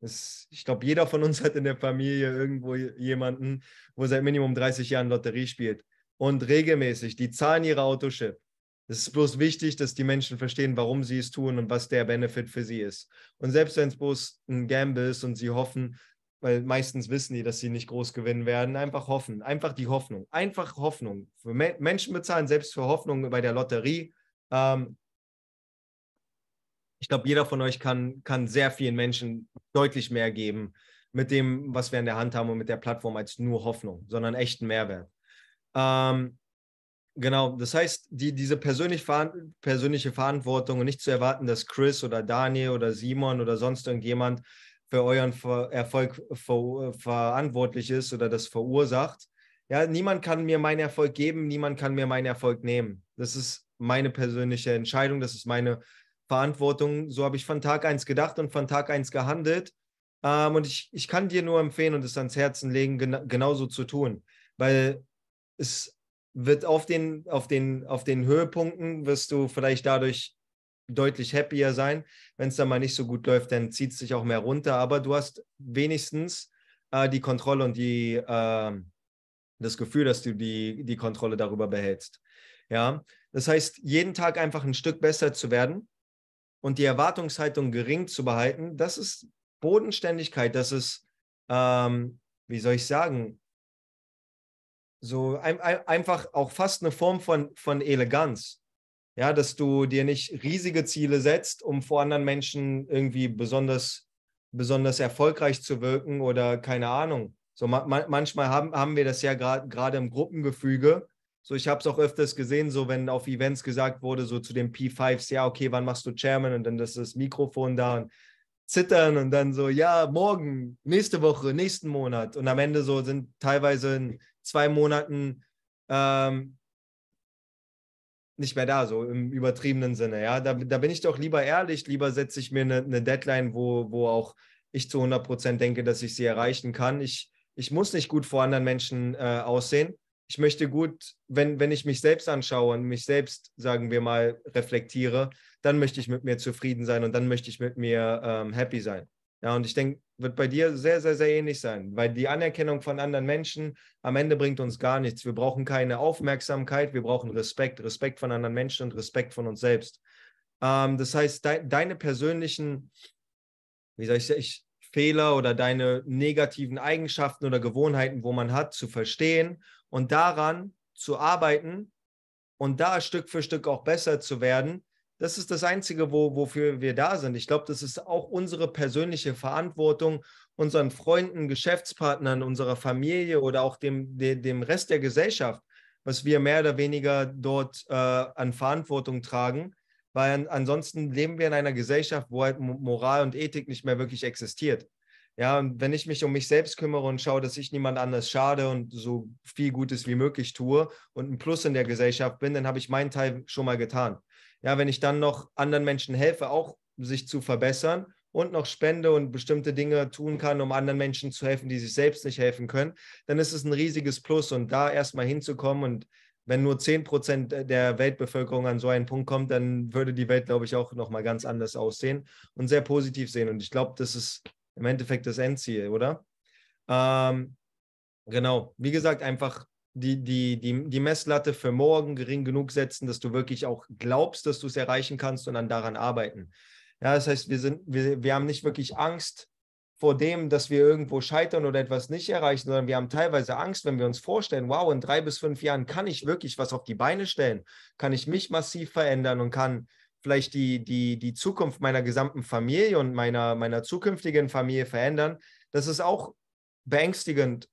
Das, ich glaube, jeder von uns hat in der Familie irgendwo jemanden, wo seit Minimum 30 Jahren Lotterie spielt. Und regelmäßig, die zahlen ihre Autoship. Es ist bloß wichtig, dass die Menschen verstehen, warum sie es tun und was der Benefit für sie ist. Und selbst wenn es bloß ein Gamble ist und sie hoffen, weil meistens wissen die, dass sie nicht groß gewinnen werden, einfach hoffen, einfach die Hoffnung, einfach Hoffnung. Für Me Menschen bezahlen selbst für Hoffnung bei der Lotterie. Ähm, ich glaube, jeder von euch kann, kann sehr vielen Menschen deutlich mehr geben mit dem, was wir in der Hand haben und mit der Plattform als nur Hoffnung, sondern echten Mehrwert. Ähm, Genau, das heißt, die, diese persönlich, persönliche Verantwortung und nicht zu erwarten, dass Chris oder Daniel oder Simon oder sonst irgendjemand für euren Ver Erfolg ver verantwortlich ist oder das verursacht. Ja, niemand kann mir meinen Erfolg geben, niemand kann mir meinen Erfolg nehmen. Das ist meine persönliche Entscheidung, das ist meine Verantwortung. So habe ich von Tag 1 gedacht und von Tag 1 gehandelt. Ähm, und ich, ich kann dir nur empfehlen und es ans Herzen legen, gen genauso zu tun, weil es wird auf den, auf den, auf den Höhepunkten wirst du vielleicht dadurch deutlich happier sein. Wenn es dann mal nicht so gut läuft, dann zieht es sich auch mehr runter. Aber du hast wenigstens äh, die Kontrolle und die, äh, das Gefühl, dass du die, die Kontrolle darüber behältst. Ja, das heißt, jeden Tag einfach ein Stück besser zu werden und die Erwartungshaltung gering zu behalten, das ist Bodenständigkeit, das ist, ähm, wie soll ich sagen, so ein, ein, einfach auch fast eine Form von, von Eleganz. Ja, dass du dir nicht riesige Ziele setzt, um vor anderen Menschen irgendwie besonders, besonders erfolgreich zu wirken oder keine Ahnung. So ma manchmal haben, haben wir das ja gerade grad, im Gruppengefüge. So, ich habe es auch öfters gesehen, so wenn auf Events gesagt wurde, so zu den P5s, ja, okay, wann machst du Chairman und dann ist das Mikrofon da und zittern und dann so, ja, morgen, nächste Woche, nächsten Monat. Und am Ende so sind teilweise ein zwei Monaten ähm, nicht mehr da, so im übertriebenen Sinne. Ja, da, da bin ich doch lieber ehrlich, lieber setze ich mir eine, eine Deadline, wo, wo auch ich zu 100 Prozent denke, dass ich sie erreichen kann. Ich, ich muss nicht gut vor anderen Menschen äh, aussehen. Ich möchte gut, wenn, wenn ich mich selbst anschaue und mich selbst, sagen wir mal, reflektiere, dann möchte ich mit mir zufrieden sein und dann möchte ich mit mir ähm, happy sein. Ja, und ich denke, wird bei dir sehr, sehr, sehr ähnlich sein, weil die Anerkennung von anderen Menschen am Ende bringt uns gar nichts. Wir brauchen keine Aufmerksamkeit, wir brauchen Respekt, Respekt von anderen Menschen und Respekt von uns selbst. Ähm, das heißt, de deine persönlichen, wie soll ich sagen, Fehler oder deine negativen Eigenschaften oder Gewohnheiten, wo man hat, zu verstehen und daran zu arbeiten und da Stück für Stück auch besser zu werden, das ist das Einzige, wo, wofür wir da sind. Ich glaube, das ist auch unsere persönliche Verantwortung, unseren Freunden, Geschäftspartnern, unserer Familie oder auch dem, de, dem Rest der Gesellschaft, was wir mehr oder weniger dort äh, an Verantwortung tragen. Weil an, ansonsten leben wir in einer Gesellschaft, wo halt Moral und Ethik nicht mehr wirklich existiert. Ja, und wenn ich mich um mich selbst kümmere und schaue, dass ich niemand anders schade und so viel Gutes wie möglich tue und ein Plus in der Gesellschaft bin, dann habe ich meinen Teil schon mal getan. Ja, wenn ich dann noch anderen Menschen helfe, auch sich zu verbessern und noch spende und bestimmte Dinge tun kann, um anderen Menschen zu helfen, die sich selbst nicht helfen können, dann ist es ein riesiges Plus. Und da erstmal hinzukommen und wenn nur 10 der Weltbevölkerung an so einen Punkt kommt, dann würde die Welt, glaube ich, auch nochmal ganz anders aussehen und sehr positiv sehen. Und ich glaube, das ist im Endeffekt das Endziel, oder? Ähm, genau. Wie gesagt, einfach die, die, die, die Messlatte für morgen gering genug setzen, dass du wirklich auch glaubst, dass du es erreichen kannst und dann daran arbeiten. Ja, das heißt, wir, sind, wir, wir haben nicht wirklich Angst vor dem, dass wir irgendwo scheitern oder etwas nicht erreichen, sondern wir haben teilweise Angst, wenn wir uns vorstellen, wow, in drei bis fünf Jahren kann ich wirklich was auf die Beine stellen, kann ich mich massiv verändern und kann vielleicht die, die, die Zukunft meiner gesamten Familie und meiner, meiner zukünftigen Familie verändern. Das ist auch beängstigend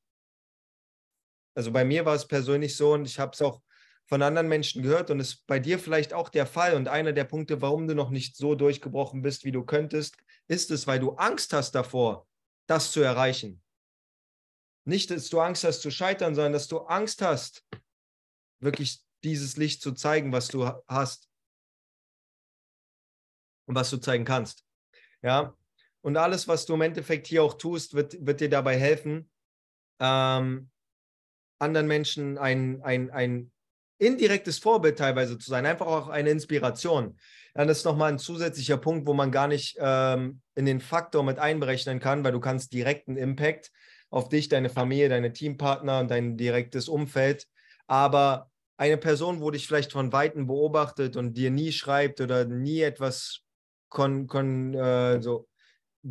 also bei mir war es persönlich so und ich habe es auch von anderen Menschen gehört und ist bei dir vielleicht auch der Fall. Und einer der Punkte, warum du noch nicht so durchgebrochen bist, wie du könntest, ist es, weil du Angst hast davor, das zu erreichen. Nicht, dass du Angst hast zu scheitern, sondern dass du Angst hast, wirklich dieses Licht zu zeigen, was du hast und was du zeigen kannst. Ja, und alles, was du im Endeffekt hier auch tust, wird, wird dir dabei helfen, ähm, anderen Menschen ein, ein, ein indirektes Vorbild teilweise zu sein, einfach auch eine Inspiration. Dann ist nochmal ein zusätzlicher Punkt, wo man gar nicht ähm, in den Faktor mit einberechnen kann, weil du kannst direkten Impact auf dich, deine Familie, deine Teampartner und dein direktes Umfeld. Aber eine Person, wo dich vielleicht von Weitem beobachtet und dir nie schreibt oder nie etwas kon, kon, äh, so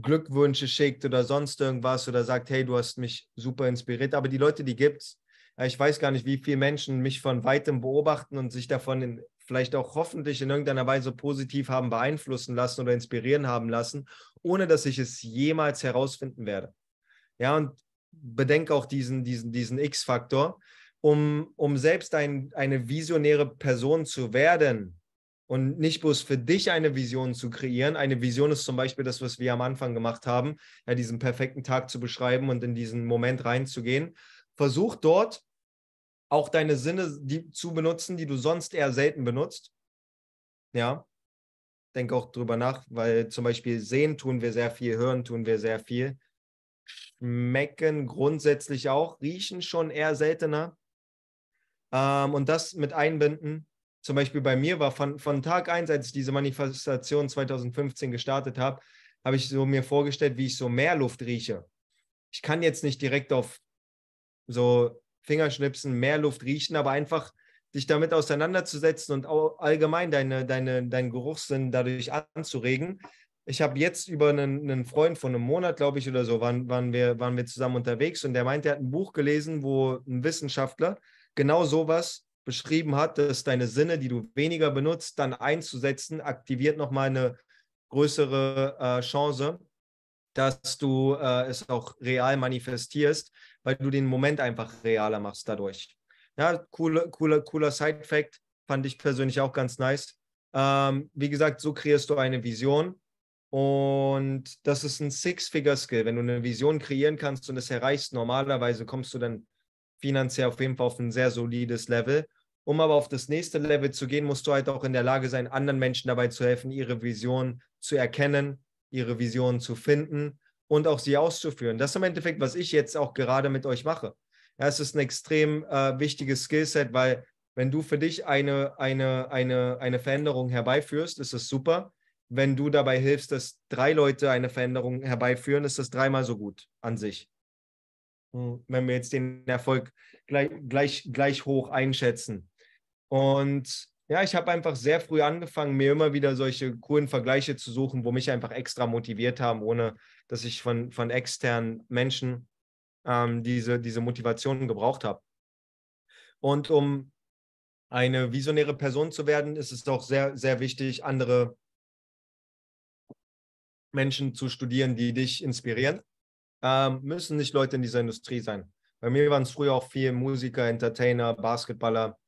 Glückwünsche schickt oder sonst irgendwas oder sagt, hey, du hast mich super inspiriert. Aber die Leute, die gibt's. Äh, ich weiß gar nicht, wie viele Menschen mich von weitem beobachten und sich davon in, vielleicht auch hoffentlich in irgendeiner Weise positiv haben beeinflussen lassen oder inspirieren haben lassen, ohne dass ich es jemals herausfinden werde. Ja, und bedenke auch diesen, diesen, diesen X-Faktor. Um, um selbst ein, eine visionäre Person zu werden, und nicht bloß für dich eine Vision zu kreieren. Eine Vision ist zum Beispiel das, was wir am Anfang gemacht haben, ja, diesen perfekten Tag zu beschreiben und in diesen Moment reinzugehen. Versuch dort auch deine Sinne die, zu benutzen, die du sonst eher selten benutzt. Ja, denke auch drüber nach, weil zum Beispiel sehen tun wir sehr viel, hören tun wir sehr viel, schmecken grundsätzlich auch, riechen schon eher seltener. Ähm, und das mit einbinden. Zum Beispiel bei mir war von, von Tag 1, als ich diese Manifestation 2015 gestartet habe, habe ich so mir vorgestellt, wie ich so mehr Luft rieche. Ich kann jetzt nicht direkt auf so Fingerschnipsen, mehr Luft riechen, aber einfach dich damit auseinanderzusetzen und allgemein deine, deine, deinen Geruchssinn dadurch anzuregen. Ich habe jetzt über einen, einen, Freund von einem Monat, glaube ich, oder so, waren, waren, wir, waren wir zusammen unterwegs und der meinte, er hat ein Buch gelesen, wo ein Wissenschaftler genau sowas beschrieben hat, dass deine Sinne, die du weniger benutzt, dann einzusetzen, aktiviert nochmal eine größere äh, Chance, dass du äh, es auch real manifestierst, weil du den Moment einfach realer machst dadurch. Ja, cooler, cooler, cooler Side-Fact, fand ich persönlich auch ganz nice. Ähm, wie gesagt, so kreierst du eine Vision und das ist ein Six-Figure-Skill. Wenn du eine Vision kreieren kannst und es erreichst, normalerweise kommst du dann finanziell auf jeden Fall auf ein sehr solides Level. Um aber auf das nächste Level zu gehen, musst du halt auch in der Lage sein, anderen Menschen dabei zu helfen, ihre Vision zu erkennen ihre Vision zu finden und auch sie auszuführen. Das ist im Endeffekt, was ich jetzt auch gerade mit euch mache. Ja, es ist ein extrem äh, wichtiges Skillset, weil wenn du für dich eine, eine, eine, eine Veränderung herbeiführst, ist es super. Wenn du dabei hilfst, dass drei Leute eine Veränderung herbeiführen, ist das dreimal so gut an sich. Hm, wenn wir jetzt den Erfolg gleich, gleich, gleich hoch einschätzen. Und ja, ich habe einfach sehr früh angefangen, mir immer wieder solche coolen Vergleiche zu suchen, wo mich einfach extra motiviert haben, ohne dass ich von, von externen Menschen ähm, diese, diese Motivation gebraucht habe. Und um eine visionäre Person zu werden, ist es doch sehr, sehr wichtig, andere Menschen zu studieren, die dich inspirieren. Ähm, müssen nicht Leute in dieser Industrie sein. Bei mir waren es früher auch viele Musiker, Entertainer, Basketballer,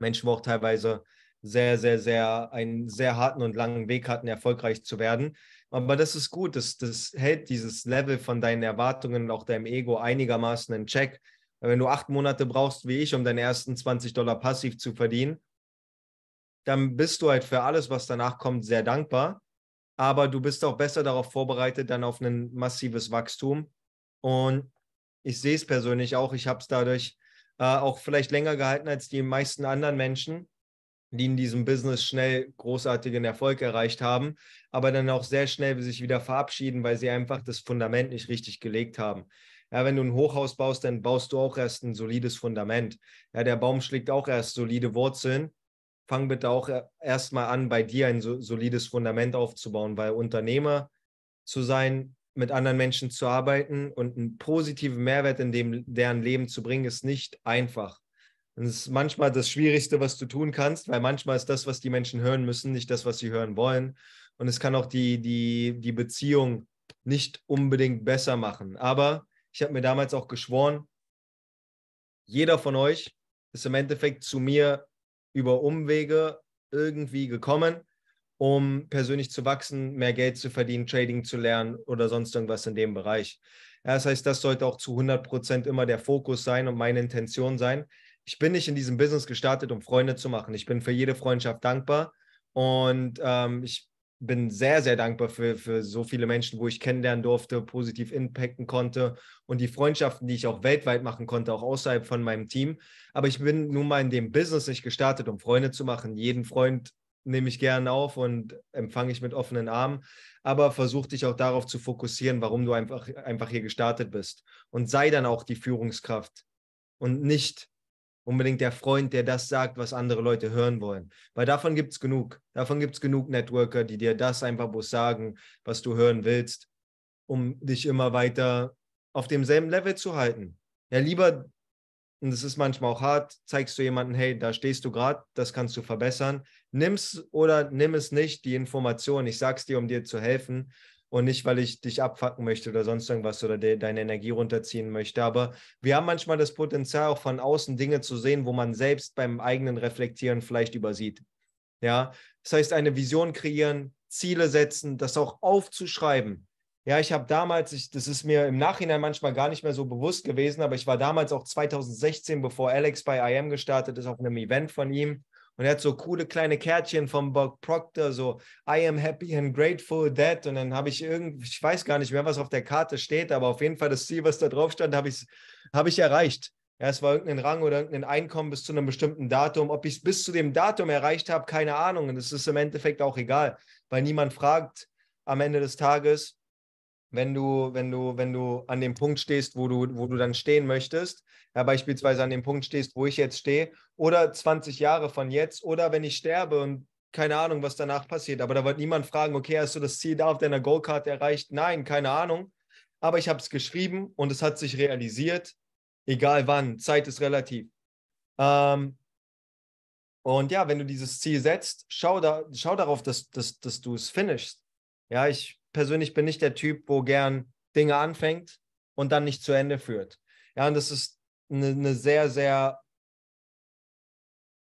Menschen, wo auch teilweise sehr, sehr, sehr, einen sehr harten und langen Weg hatten, erfolgreich zu werden. Aber das ist gut, das, das hält dieses Level von deinen Erwartungen und auch deinem Ego einigermaßen in Check. wenn du acht Monate brauchst, wie ich, um deinen ersten 20 Dollar passiv zu verdienen, dann bist du halt für alles, was danach kommt, sehr dankbar. Aber du bist auch besser darauf vorbereitet, dann auf ein massives Wachstum. Und ich sehe es persönlich auch, ich habe es dadurch äh, auch vielleicht länger gehalten als die meisten anderen Menschen, die in diesem Business schnell großartigen Erfolg erreicht haben, aber dann auch sehr schnell sich wieder verabschieden, weil sie einfach das Fundament nicht richtig gelegt haben. Ja, wenn du ein Hochhaus baust, dann baust du auch erst ein solides Fundament. Ja, der Baum schlägt auch erst solide Wurzeln. Fang bitte auch erstmal an, bei dir ein solides Fundament aufzubauen, weil Unternehmer zu sein mit anderen Menschen zu arbeiten und einen positiven Mehrwert in dem, deren Leben zu bringen, ist nicht einfach. Das ist manchmal das Schwierigste, was du tun kannst, weil manchmal ist das, was die Menschen hören müssen, nicht das, was sie hören wollen. Und es kann auch die, die, die Beziehung nicht unbedingt besser machen. Aber ich habe mir damals auch geschworen, jeder von euch ist im Endeffekt zu mir über Umwege irgendwie gekommen um persönlich zu wachsen, mehr Geld zu verdienen, Trading zu lernen oder sonst irgendwas in dem Bereich. Ja, das heißt, das sollte auch zu 100 Prozent immer der Fokus sein und meine Intention sein. Ich bin nicht in diesem Business gestartet, um Freunde zu machen. Ich bin für jede Freundschaft dankbar und ähm, ich bin sehr, sehr dankbar für, für so viele Menschen, wo ich kennenlernen durfte, positiv impacten konnte und die Freundschaften, die ich auch weltweit machen konnte, auch außerhalb von meinem Team. Aber ich bin nun mal in dem Business nicht gestartet, um Freunde zu machen. Jeden Freund nehme ich gern auf und empfange ich mit offenen Armen. Aber versuch dich auch darauf zu fokussieren, warum du einfach, einfach hier gestartet bist. Und sei dann auch die Führungskraft und nicht unbedingt der Freund, der das sagt, was andere Leute hören wollen. Weil davon gibt es genug. Davon gibt es genug Networker, die dir das einfach bloß sagen, was du hören willst, um dich immer weiter auf demselben Level zu halten. Ja, lieber und es ist manchmal auch hart, zeigst du jemanden, hey, da stehst du gerade, das kannst du verbessern. Nimm's oder nimm es nicht, die Information. Ich sag's dir, um dir zu helfen und nicht, weil ich dich abfacken möchte oder sonst irgendwas oder de deine Energie runterziehen möchte. Aber wir haben manchmal das Potenzial, auch von außen Dinge zu sehen, wo man selbst beim eigenen Reflektieren vielleicht übersieht. Ja, das heißt, eine Vision kreieren, Ziele setzen, das auch aufzuschreiben ja, ich habe damals, ich, das ist mir im Nachhinein manchmal gar nicht mehr so bewusst gewesen, aber ich war damals auch 2016, bevor Alex bei IM gestartet ist, auf einem Event von ihm. Und er hat so coole kleine Kärtchen von Bob Proctor, so I am happy and grateful that. Und dann habe ich irgendwie, ich weiß gar nicht mehr, was auf der Karte steht, aber auf jeden Fall das Ziel, was da drauf stand, habe ich, hab ich erreicht. Ja, es war irgendein Rang oder irgendein Einkommen bis zu einem bestimmten Datum. Ob ich es bis zu dem Datum erreicht habe, keine Ahnung. Und es ist im Endeffekt auch egal, weil niemand fragt am Ende des Tages, wenn du, wenn du, wenn du an dem Punkt stehst, wo du, wo du dann stehen möchtest, ja, beispielsweise an dem Punkt stehst, wo ich jetzt stehe, oder 20 Jahre von jetzt, oder wenn ich sterbe und keine Ahnung, was danach passiert. Aber da wird niemand fragen, okay, hast du das Ziel da auf deiner Go-Card erreicht? Nein, keine Ahnung. Aber ich habe es geschrieben und es hat sich realisiert, egal wann, Zeit ist relativ. Ähm, und ja, wenn du dieses Ziel setzt, schau, da, schau darauf, dass, dass, dass du es finishst. Ja, ich persönlich bin nicht der Typ, wo gern Dinge anfängt und dann nicht zu Ende führt. Ja, und das ist eine, eine sehr, sehr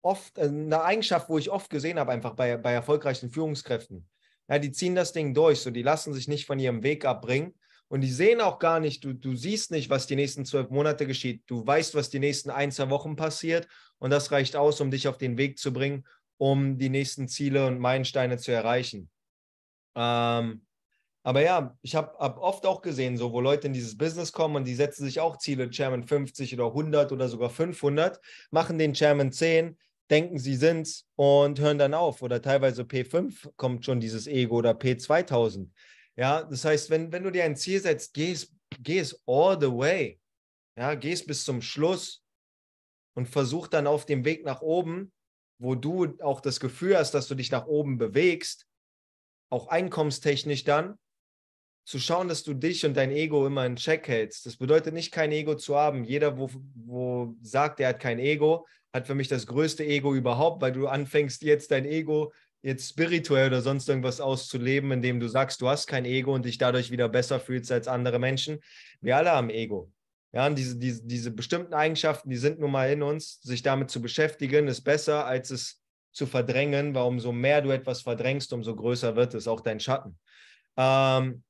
oft, äh, eine Eigenschaft, wo ich oft gesehen habe, einfach bei, bei erfolgreichen Führungskräften. Ja, die ziehen das Ding durch, so die lassen sich nicht von ihrem Weg abbringen und die sehen auch gar nicht, du, du siehst nicht, was die nächsten zwölf Monate geschieht. Du weißt, was die nächsten ein, zwei Wochen passiert und das reicht aus, um dich auf den Weg zu bringen, um die nächsten Ziele und Meilensteine zu erreichen. Ähm, aber ja, ich habe hab oft auch gesehen, so wo Leute in dieses Business kommen und die setzen sich auch Ziele, Chairman 50 oder 100 oder sogar 500, machen den Chairman 10, denken, sie sind's und hören dann auf. Oder teilweise P5 kommt schon dieses Ego oder P2000. Ja, das heißt, wenn, wenn du dir ein Ziel setzt, gehst, gehst all the way. Ja, gehst bis zum Schluss und versuch dann auf dem Weg nach oben, wo du auch das Gefühl hast, dass du dich nach oben bewegst, auch einkommenstechnisch dann, zu schauen, dass du dich und dein Ego immer in Check hältst. Das bedeutet nicht, kein Ego zu haben. Jeder, wo, wo sagt, er hat kein Ego, hat für mich das größte Ego überhaupt, weil du anfängst, jetzt dein Ego jetzt spirituell oder sonst irgendwas auszuleben, indem du sagst, du hast kein Ego und dich dadurch wieder besser fühlst als andere Menschen. Wir alle haben Ego. Ja, und diese, diese, diese bestimmten Eigenschaften, die sind nun mal in uns. Sich damit zu beschäftigen, ist besser, als es zu verdrängen, weil umso mehr du etwas verdrängst, umso größer wird es, auch dein Schatten. Ähm,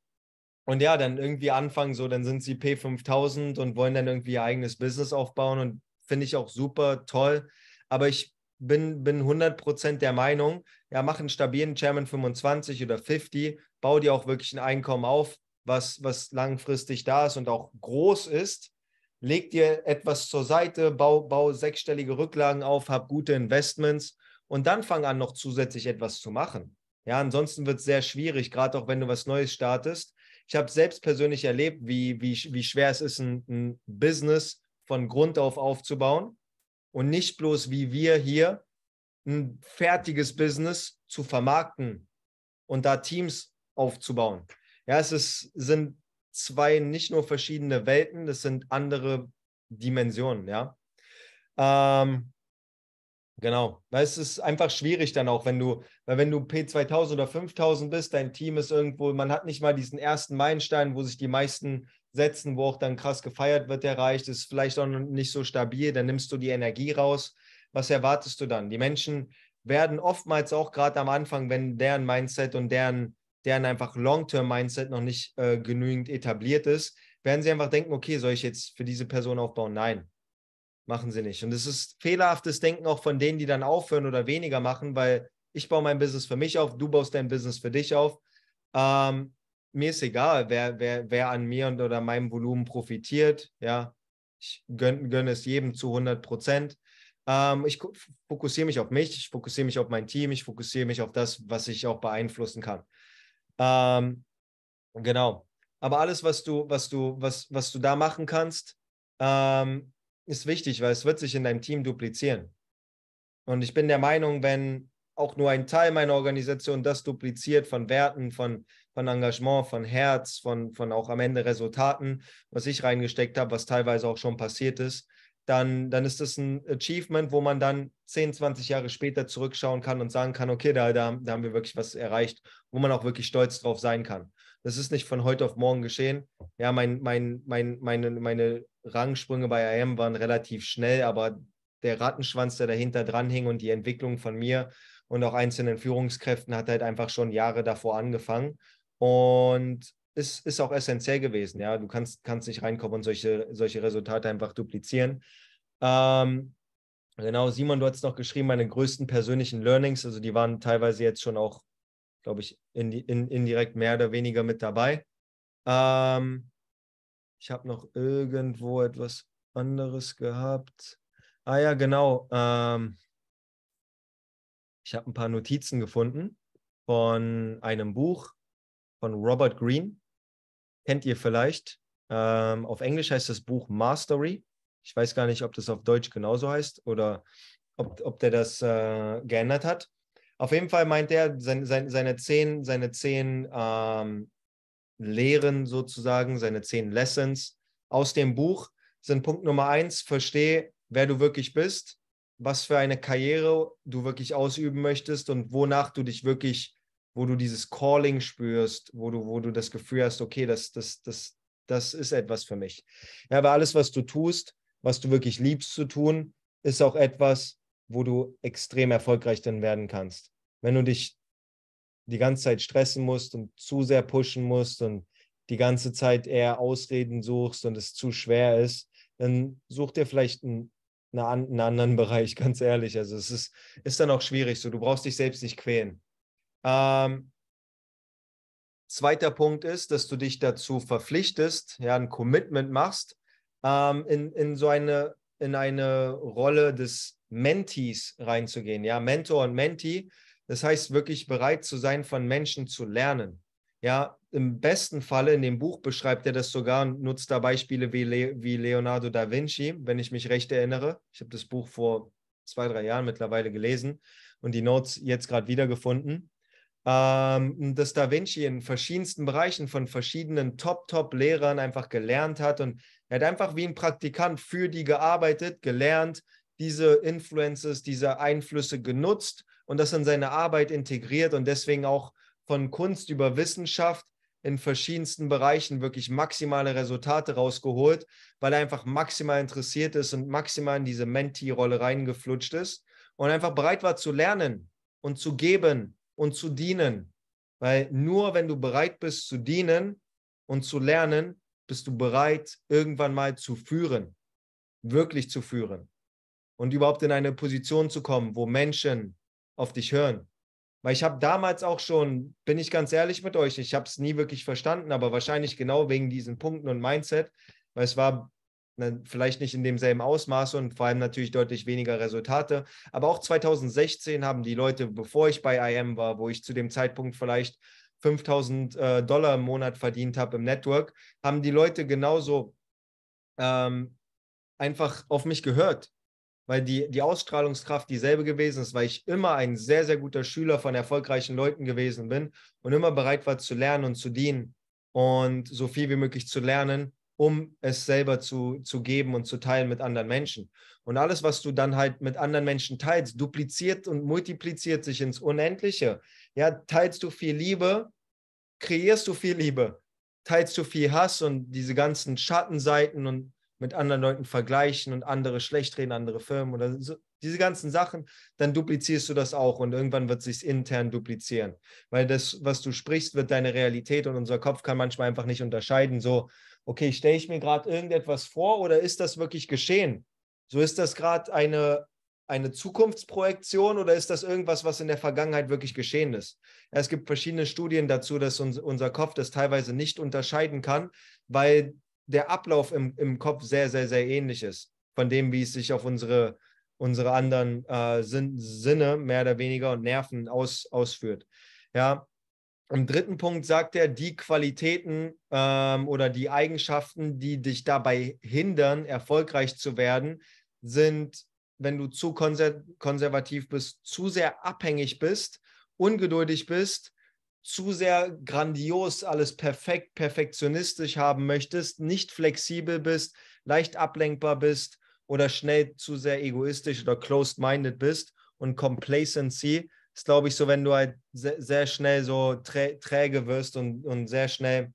und ja, dann irgendwie anfangen, so, dann sind sie P5000 und wollen dann irgendwie ihr eigenes Business aufbauen und finde ich auch super toll. Aber ich bin, bin 100% der Meinung, ja, mach einen stabilen Chairman 25 oder 50, bau dir auch wirklich ein Einkommen auf, was, was langfristig da ist und auch groß ist. Leg dir etwas zur Seite, bau, bau sechsstellige Rücklagen auf, hab gute Investments und dann fang an, noch zusätzlich etwas zu machen. Ja, ansonsten wird es sehr schwierig, gerade auch wenn du was Neues startest ich habe selbst persönlich erlebt, wie, wie, wie schwer es ist, ein, ein Business von Grund auf aufzubauen und nicht bloß wie wir hier ein fertiges Business zu vermarkten und da Teams aufzubauen. Ja, es ist, sind zwei nicht nur verschiedene Welten, das sind andere Dimensionen, ja. Ähm, Genau, weil es ist einfach schwierig dann auch, wenn du, weil wenn du P2000 oder 5000 bist, dein Team ist irgendwo, man hat nicht mal diesen ersten Meilenstein, wo sich die meisten setzen, wo auch dann krass gefeiert wird, erreicht, ist vielleicht auch nicht so stabil, dann nimmst du die Energie raus. Was erwartest du dann? Die Menschen werden oftmals auch gerade am Anfang, wenn deren Mindset und deren, deren einfach Long-Term-Mindset noch nicht äh, genügend etabliert ist, werden sie einfach denken, okay, soll ich jetzt für diese Person aufbauen? Nein, machen sie nicht. Und es ist fehlerhaftes Denken auch von denen, die dann aufhören oder weniger machen, weil ich baue mein Business für mich auf, du baust dein Business für dich auf. Ähm, mir ist egal, wer, wer, wer an mir und oder meinem Volumen profitiert. Ja, ich gönne, gönne es jedem zu 100 Prozent. Ähm, ich fokussiere mich auf mich, ich fokussiere mich auf mein Team, ich fokussiere mich auf das, was ich auch beeinflussen kann. Ähm, genau. Aber alles, was du, was du, was, was du da machen kannst, ähm, ist wichtig, weil es wird sich in deinem Team duplizieren. Und ich bin der Meinung, wenn auch nur ein Teil meiner Organisation das dupliziert von Werten, von, von Engagement, von Herz, von, von auch am Ende Resultaten, was ich reingesteckt habe, was teilweise auch schon passiert ist, dann, dann ist das ein Achievement, wo man dann 10, 20 Jahre später zurückschauen kann und sagen kann, okay, da, da, da haben wir wirklich was erreicht, wo man auch wirklich stolz drauf sein kann. Das ist nicht von heute auf morgen geschehen. Ja, mein, mein, mein, meine, meine Rangsprünge bei AM waren relativ schnell, aber der Rattenschwanz, der dahinter dran hing und die Entwicklung von mir und auch einzelnen Führungskräften hat halt einfach schon Jahre davor angefangen. Und es ist auch essentiell gewesen. Ja, du kannst, kannst nicht reinkommen und solche, solche Resultate einfach duplizieren. Ähm, genau, Simon, du hast noch geschrieben, meine größten persönlichen Learnings, also die waren teilweise jetzt schon auch, glaube ich, in, in, indirekt mehr oder weniger mit dabei. Ähm, ich habe noch irgendwo etwas anderes gehabt. Ah ja, genau. Ähm, ich habe ein paar Notizen gefunden von einem Buch von Robert Green. Kennt ihr vielleicht? Ähm, auf Englisch heißt das Buch Mastery. Ich weiß gar nicht, ob das auf Deutsch genauso heißt oder ob, ob der das äh, geändert hat. Auf jeden Fall meint er, sein, sein, seine zehn, seine zehn ähm, Lehren sozusagen, seine zehn Lessons aus dem Buch sind Punkt Nummer eins, verstehe, wer du wirklich bist, was für eine Karriere du wirklich ausüben möchtest und wonach du dich wirklich, wo du dieses Calling spürst, wo du, wo du das Gefühl hast, okay, das, das, das, das ist etwas für mich. Ja, aber alles, was du tust, was du wirklich liebst zu tun, ist auch etwas, wo du extrem erfolgreich dann werden kannst. Wenn du dich die ganze Zeit stressen musst und zu sehr pushen musst und die ganze Zeit eher Ausreden suchst und es zu schwer ist, dann such dir vielleicht einen, einen anderen Bereich, ganz ehrlich. Also es ist, ist dann auch schwierig so. Du brauchst dich selbst nicht quälen. Ähm, zweiter Punkt ist, dass du dich dazu verpflichtest, ja, ein Commitment machst, ähm, in, in so eine, in eine Rolle des Mentees reinzugehen. Ja, Mentor und Mentee das heißt, wirklich bereit zu sein, von Menschen zu lernen. Ja, im besten Falle, in dem Buch beschreibt er das sogar und nutzt da Beispiele wie, Le wie Leonardo da Vinci, wenn ich mich recht erinnere. Ich habe das Buch vor zwei, drei Jahren mittlerweile gelesen und die Notes jetzt gerade wiedergefunden. Ähm, dass Da Vinci in verschiedensten Bereichen von verschiedenen Top-Top-Lehrern einfach gelernt hat und er hat einfach wie ein Praktikant für die gearbeitet, gelernt, diese Influences, diese Einflüsse genutzt und das in seine Arbeit integriert und deswegen auch von Kunst über Wissenschaft in verschiedensten Bereichen wirklich maximale Resultate rausgeholt, weil er einfach maximal interessiert ist und maximal in diese Menti-Rolle reingeflutscht ist und einfach bereit war zu lernen und zu geben und zu dienen. Weil nur wenn du bereit bist zu dienen und zu lernen, bist du bereit, irgendwann mal zu führen, wirklich zu führen und überhaupt in eine Position zu kommen, wo Menschen auf dich hören. Weil ich habe damals auch schon, bin ich ganz ehrlich mit euch, ich habe es nie wirklich verstanden, aber wahrscheinlich genau wegen diesen Punkten und Mindset, weil es war ne, vielleicht nicht in demselben Ausmaß und vor allem natürlich deutlich weniger Resultate. Aber auch 2016 haben die Leute, bevor ich bei IM war, wo ich zu dem Zeitpunkt vielleicht 5000 äh, Dollar im Monat verdient habe im Network, haben die Leute genauso ähm, einfach auf mich gehört weil die, die Ausstrahlungskraft dieselbe gewesen ist, weil ich immer ein sehr, sehr guter Schüler von erfolgreichen Leuten gewesen bin und immer bereit war zu lernen und zu dienen und so viel wie möglich zu lernen, um es selber zu, zu geben und zu teilen mit anderen Menschen. Und alles, was du dann halt mit anderen Menschen teilst, dupliziert und multipliziert sich ins Unendliche. Ja, teilst du viel Liebe, kreierst du viel Liebe, teilst du viel Hass und diese ganzen Schattenseiten und mit anderen Leuten vergleichen und andere schlecht reden, andere Firmen oder so, diese ganzen Sachen, dann duplizierst du das auch und irgendwann wird es sich intern duplizieren, weil das, was du sprichst, wird deine Realität und unser Kopf kann manchmal einfach nicht unterscheiden. So, okay, stelle ich mir gerade irgendetwas vor oder ist das wirklich geschehen? So ist das gerade eine eine Zukunftsprojektion oder ist das irgendwas, was in der Vergangenheit wirklich geschehen ist? Es gibt verschiedene Studien dazu, dass uns, unser Kopf das teilweise nicht unterscheiden kann, weil der Ablauf im, im Kopf sehr, sehr, sehr ähnlich ist. Von dem, wie es sich auf unsere, unsere anderen äh, Sin Sinne mehr oder weniger und Nerven aus, ausführt. Ja. Im dritten Punkt sagt er, die Qualitäten ähm, oder die Eigenschaften, die dich dabei hindern, erfolgreich zu werden, sind, wenn du zu konser konservativ bist, zu sehr abhängig bist, ungeduldig bist, zu sehr grandios, alles perfekt, perfektionistisch haben möchtest, nicht flexibel bist, leicht ablenkbar bist oder schnell zu sehr egoistisch oder closed-minded bist. Und Complacency ist, glaube ich, so, wenn du halt sehr, sehr schnell so trä träge wirst und, und sehr schnell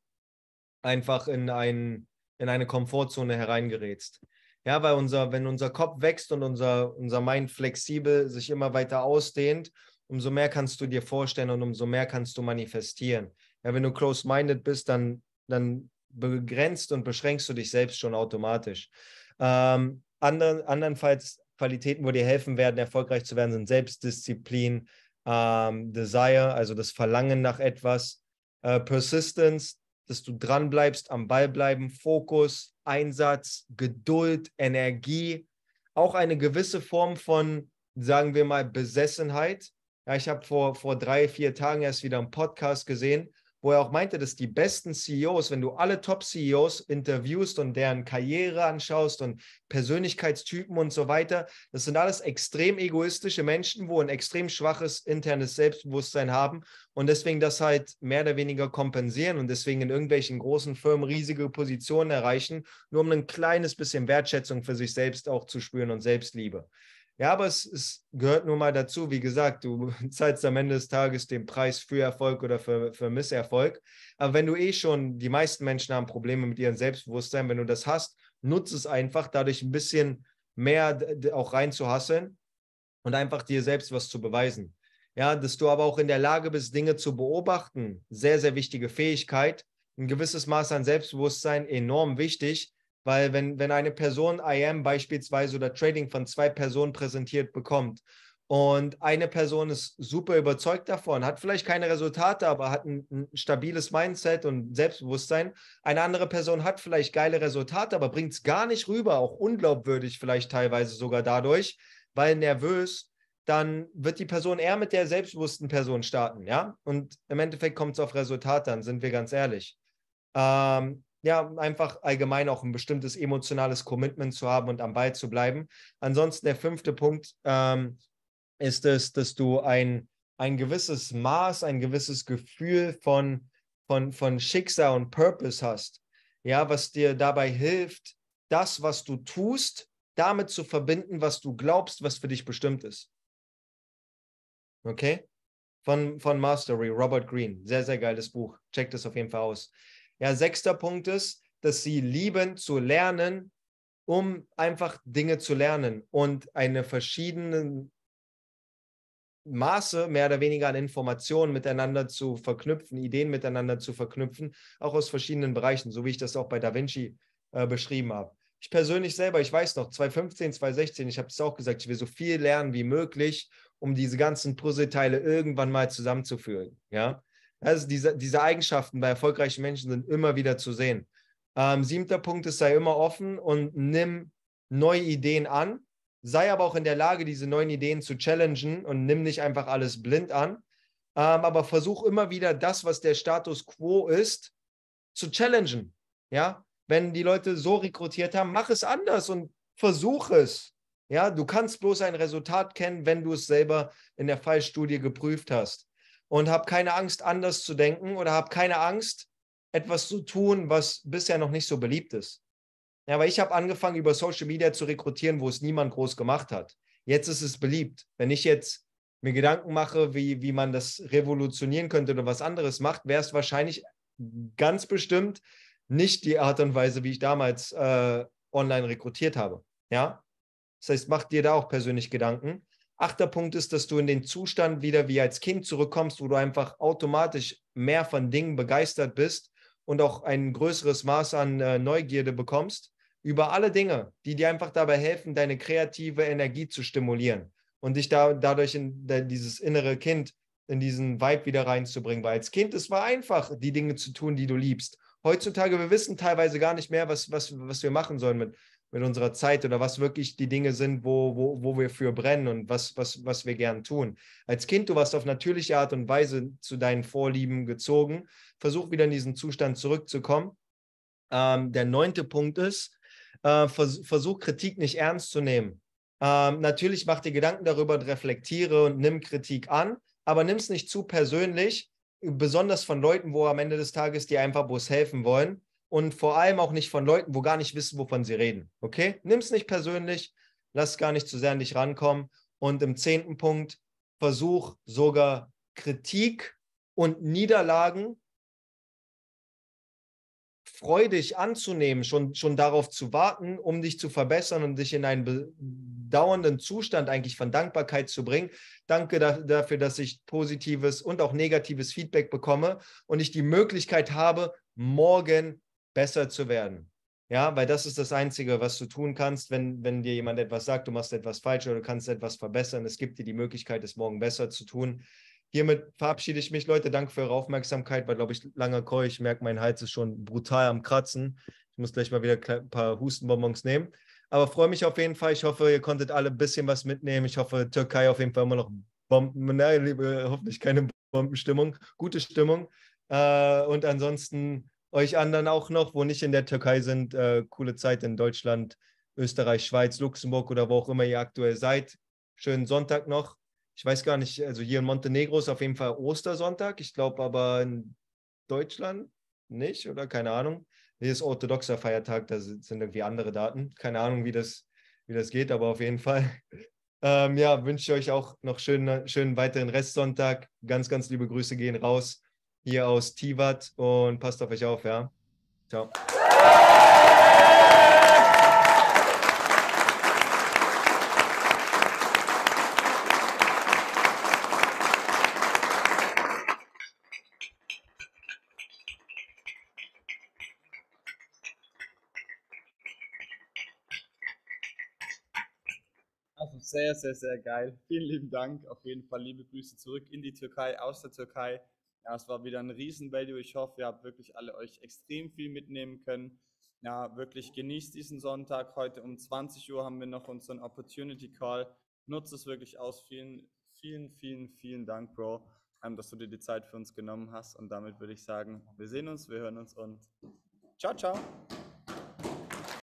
einfach in, ein, in eine Komfortzone hereingerätst. Ja, weil unser, wenn unser Kopf wächst und unser, unser Mind flexibel sich immer weiter ausdehnt umso mehr kannst du dir vorstellen und umso mehr kannst du manifestieren. Ja, wenn du close-minded bist, dann, dann begrenzt und beschränkst du dich selbst schon automatisch. Ähm, andern, andernfalls Qualitäten, wo dir helfen werden, erfolgreich zu werden, sind Selbstdisziplin, ähm, Desire, also das Verlangen nach etwas, äh, Persistence, dass du dranbleibst, am Ball bleiben, Fokus, Einsatz, Geduld, Energie, auch eine gewisse Form von, sagen wir mal, Besessenheit, ja, ich habe vor, vor drei, vier Tagen erst wieder einen Podcast gesehen, wo er auch meinte, dass die besten CEOs, wenn du alle Top-CEOs interviewst und deren Karriere anschaust und Persönlichkeitstypen und so weiter, das sind alles extrem egoistische Menschen, wo ein extrem schwaches internes Selbstbewusstsein haben und deswegen das halt mehr oder weniger kompensieren und deswegen in irgendwelchen großen Firmen riesige Positionen erreichen, nur um ein kleines bisschen Wertschätzung für sich selbst auch zu spüren und Selbstliebe. Ja, aber es, es, gehört nur mal dazu. Wie gesagt, du zahlst am Ende des Tages den Preis für Erfolg oder für, für Misserfolg. Aber wenn du eh schon, die meisten Menschen haben Probleme mit ihrem Selbstbewusstsein, wenn du das hast, nutze es einfach, dadurch ein bisschen mehr auch reinzuhasseln und einfach dir selbst was zu beweisen. Ja, dass du aber auch in der Lage bist, Dinge zu beobachten. Sehr, sehr wichtige Fähigkeit. Ein gewisses Maß an Selbstbewusstsein, enorm wichtig. Weil wenn, wenn eine Person IM beispielsweise oder Trading von zwei Personen präsentiert bekommt und eine Person ist super überzeugt davon, hat vielleicht keine Resultate, aber hat ein, ein, stabiles Mindset und Selbstbewusstsein. Eine andere Person hat vielleicht geile Resultate, aber bringt es gar nicht rüber, auch unglaubwürdig vielleicht teilweise sogar dadurch, weil nervös, dann wird die Person eher mit der selbstbewussten Person starten, ja? Und im Endeffekt kommt es auf Resultate an, sind wir ganz ehrlich. Ähm, ja, einfach allgemein auch ein bestimmtes emotionales Commitment zu haben und am Ball zu bleiben. Ansonsten der fünfte Punkt ähm, ist es, dass du ein, ein gewisses Maß, ein gewisses Gefühl von, von, von Schicksal und Purpose hast. Ja, was dir dabei hilft, das, was du tust, damit zu verbinden, was du glaubst, was für dich bestimmt ist. Okay? Von, von Mastery, Robert Green. Sehr, sehr geiles Buch. Checkt es auf jeden Fall aus. Ja, sechster Punkt ist, dass sie lieben zu lernen, um einfach Dinge zu lernen und eine verschiedene Maße mehr oder weniger an Informationen miteinander zu verknüpfen, Ideen miteinander zu verknüpfen, auch aus verschiedenen Bereichen, so wie ich das auch bei Da Vinci äh, beschrieben habe. Ich persönlich selber, ich weiß noch, 2015, 2016, ich habe es auch gesagt, ich will so viel lernen wie möglich, um diese ganzen Puzzleteile irgendwann mal zusammenzuführen. Ja? Also diese, diese Eigenschaften bei erfolgreichen Menschen sind immer wieder zu sehen. Ähm, siebter Punkt ist, sei immer offen und nimm neue Ideen an. Sei aber auch in der Lage, diese neuen Ideen zu challengen und nimm nicht einfach alles blind an. Ähm, aber versuch immer wieder das, was der Status quo ist, zu challengen. Ja, wenn die Leute so rekrutiert haben, mach es anders und versuch es. Ja, du kannst bloß ein Resultat kennen, wenn du es selber in der Fallstudie geprüft hast und habe keine Angst, anders zu denken oder habe keine Angst, etwas zu tun, was bisher noch nicht so beliebt ist. Ja, aber ich habe angefangen, über Social Media zu rekrutieren, wo es niemand groß gemacht hat. Jetzt ist es beliebt. Wenn ich jetzt mir Gedanken mache, wie, wie man das revolutionieren könnte oder was anderes macht, wäre es wahrscheinlich ganz bestimmt nicht die Art und Weise, wie ich damals äh, online rekrutiert habe. Ja? Das heißt, mach dir da auch persönlich Gedanken. Achter Punkt ist, dass du in den Zustand wieder wie als Kind zurückkommst, wo du einfach automatisch mehr von Dingen begeistert bist und auch ein größeres Maß an äh, Neugierde bekommst über alle Dinge, die dir einfach dabei helfen, deine kreative Energie zu stimulieren und dich da, dadurch in dieses innere Kind in diesen Vibe wieder reinzubringen. Weil als Kind, es war einfach, die Dinge zu tun, die du liebst. Heutzutage, wir wissen teilweise gar nicht mehr, was, was, was wir machen sollen mit mit unserer Zeit oder was wirklich die Dinge sind, wo, wo, wo wir für brennen und was, was, was wir gern tun. Als Kind, du warst auf natürliche Art und Weise zu deinen Vorlieben gezogen. Versuch wieder in diesen Zustand zurückzukommen. Ähm, der neunte Punkt ist, äh, vers versuch Kritik nicht ernst zu nehmen. Ähm, natürlich mach dir Gedanken darüber, und reflektiere und nimm Kritik an, aber nimm es nicht zu persönlich, besonders von Leuten, wo am Ende des Tages die einfach bloß helfen wollen und vor allem auch nicht von Leuten, wo gar nicht wissen, wovon sie reden. Okay? Nimm es nicht persönlich, lass gar nicht zu sehr an dich rankommen. Und im zehnten Punkt, versuch sogar Kritik und Niederlagen freudig anzunehmen, schon, schon darauf zu warten, um dich zu verbessern und dich in einen dauernden Zustand eigentlich von Dankbarkeit zu bringen. Danke da, dafür, dass ich positives und auch negatives Feedback bekomme und ich die Möglichkeit habe, morgen besser zu werden. Ja, weil das ist das Einzige, was du tun kannst, wenn, wenn dir jemand etwas sagt, du machst etwas falsch oder du kannst etwas verbessern. Es gibt dir die Möglichkeit, es morgen besser zu tun. Hiermit verabschiede ich mich, Leute. Danke für eure Aufmerksamkeit. War, glaube ich, langer Call. Ich merke, mein Hals ist schon brutal am Kratzen. Ich muss gleich mal wieder ein paar Hustenbonbons nehmen. Aber freue mich auf jeden Fall. Ich hoffe, ihr konntet alle ein bisschen was mitnehmen. Ich hoffe, Türkei auf jeden Fall immer noch Bomben. Nein, liebe, hoffentlich keine Bombenstimmung. Gute Stimmung. Äh, und ansonsten euch anderen auch noch, wo nicht in der Türkei sind, äh, coole Zeit in Deutschland, Österreich, Schweiz, Luxemburg oder wo auch immer ihr aktuell seid. Schönen Sonntag noch. Ich weiß gar nicht, also hier in Montenegro ist auf jeden Fall Ostersonntag. Ich glaube aber in Deutschland nicht oder keine Ahnung. Hier ist orthodoxer Feiertag, da sind irgendwie andere Daten. Keine Ahnung, wie das, wie das geht, aber auf jeden Fall. Ähm, ja, wünsche ich euch auch noch schönen, schönen weiteren Restsonntag. Ganz, ganz liebe Grüße gehen raus hier aus Tivat und passt auf euch auf, ja. Ciao. Also sehr, sehr, sehr geil. Vielen lieben Dank. Auf jeden Fall liebe Grüße zurück in die Türkei, aus der Türkei. Ja, es war wieder ein Riesen-Value. Ich hoffe, ihr habt wirklich alle euch extrem viel mitnehmen können. Ja, wirklich genießt diesen Sonntag. Heute um 20 Uhr haben wir noch unseren Opportunity Call. Nutzt es wirklich aus. Vielen, vielen, vielen, vielen Dank, Bro, ähm, dass du dir die Zeit für uns genommen hast. Und damit würde ich sagen, wir sehen uns, wir hören uns und ciao, ciao.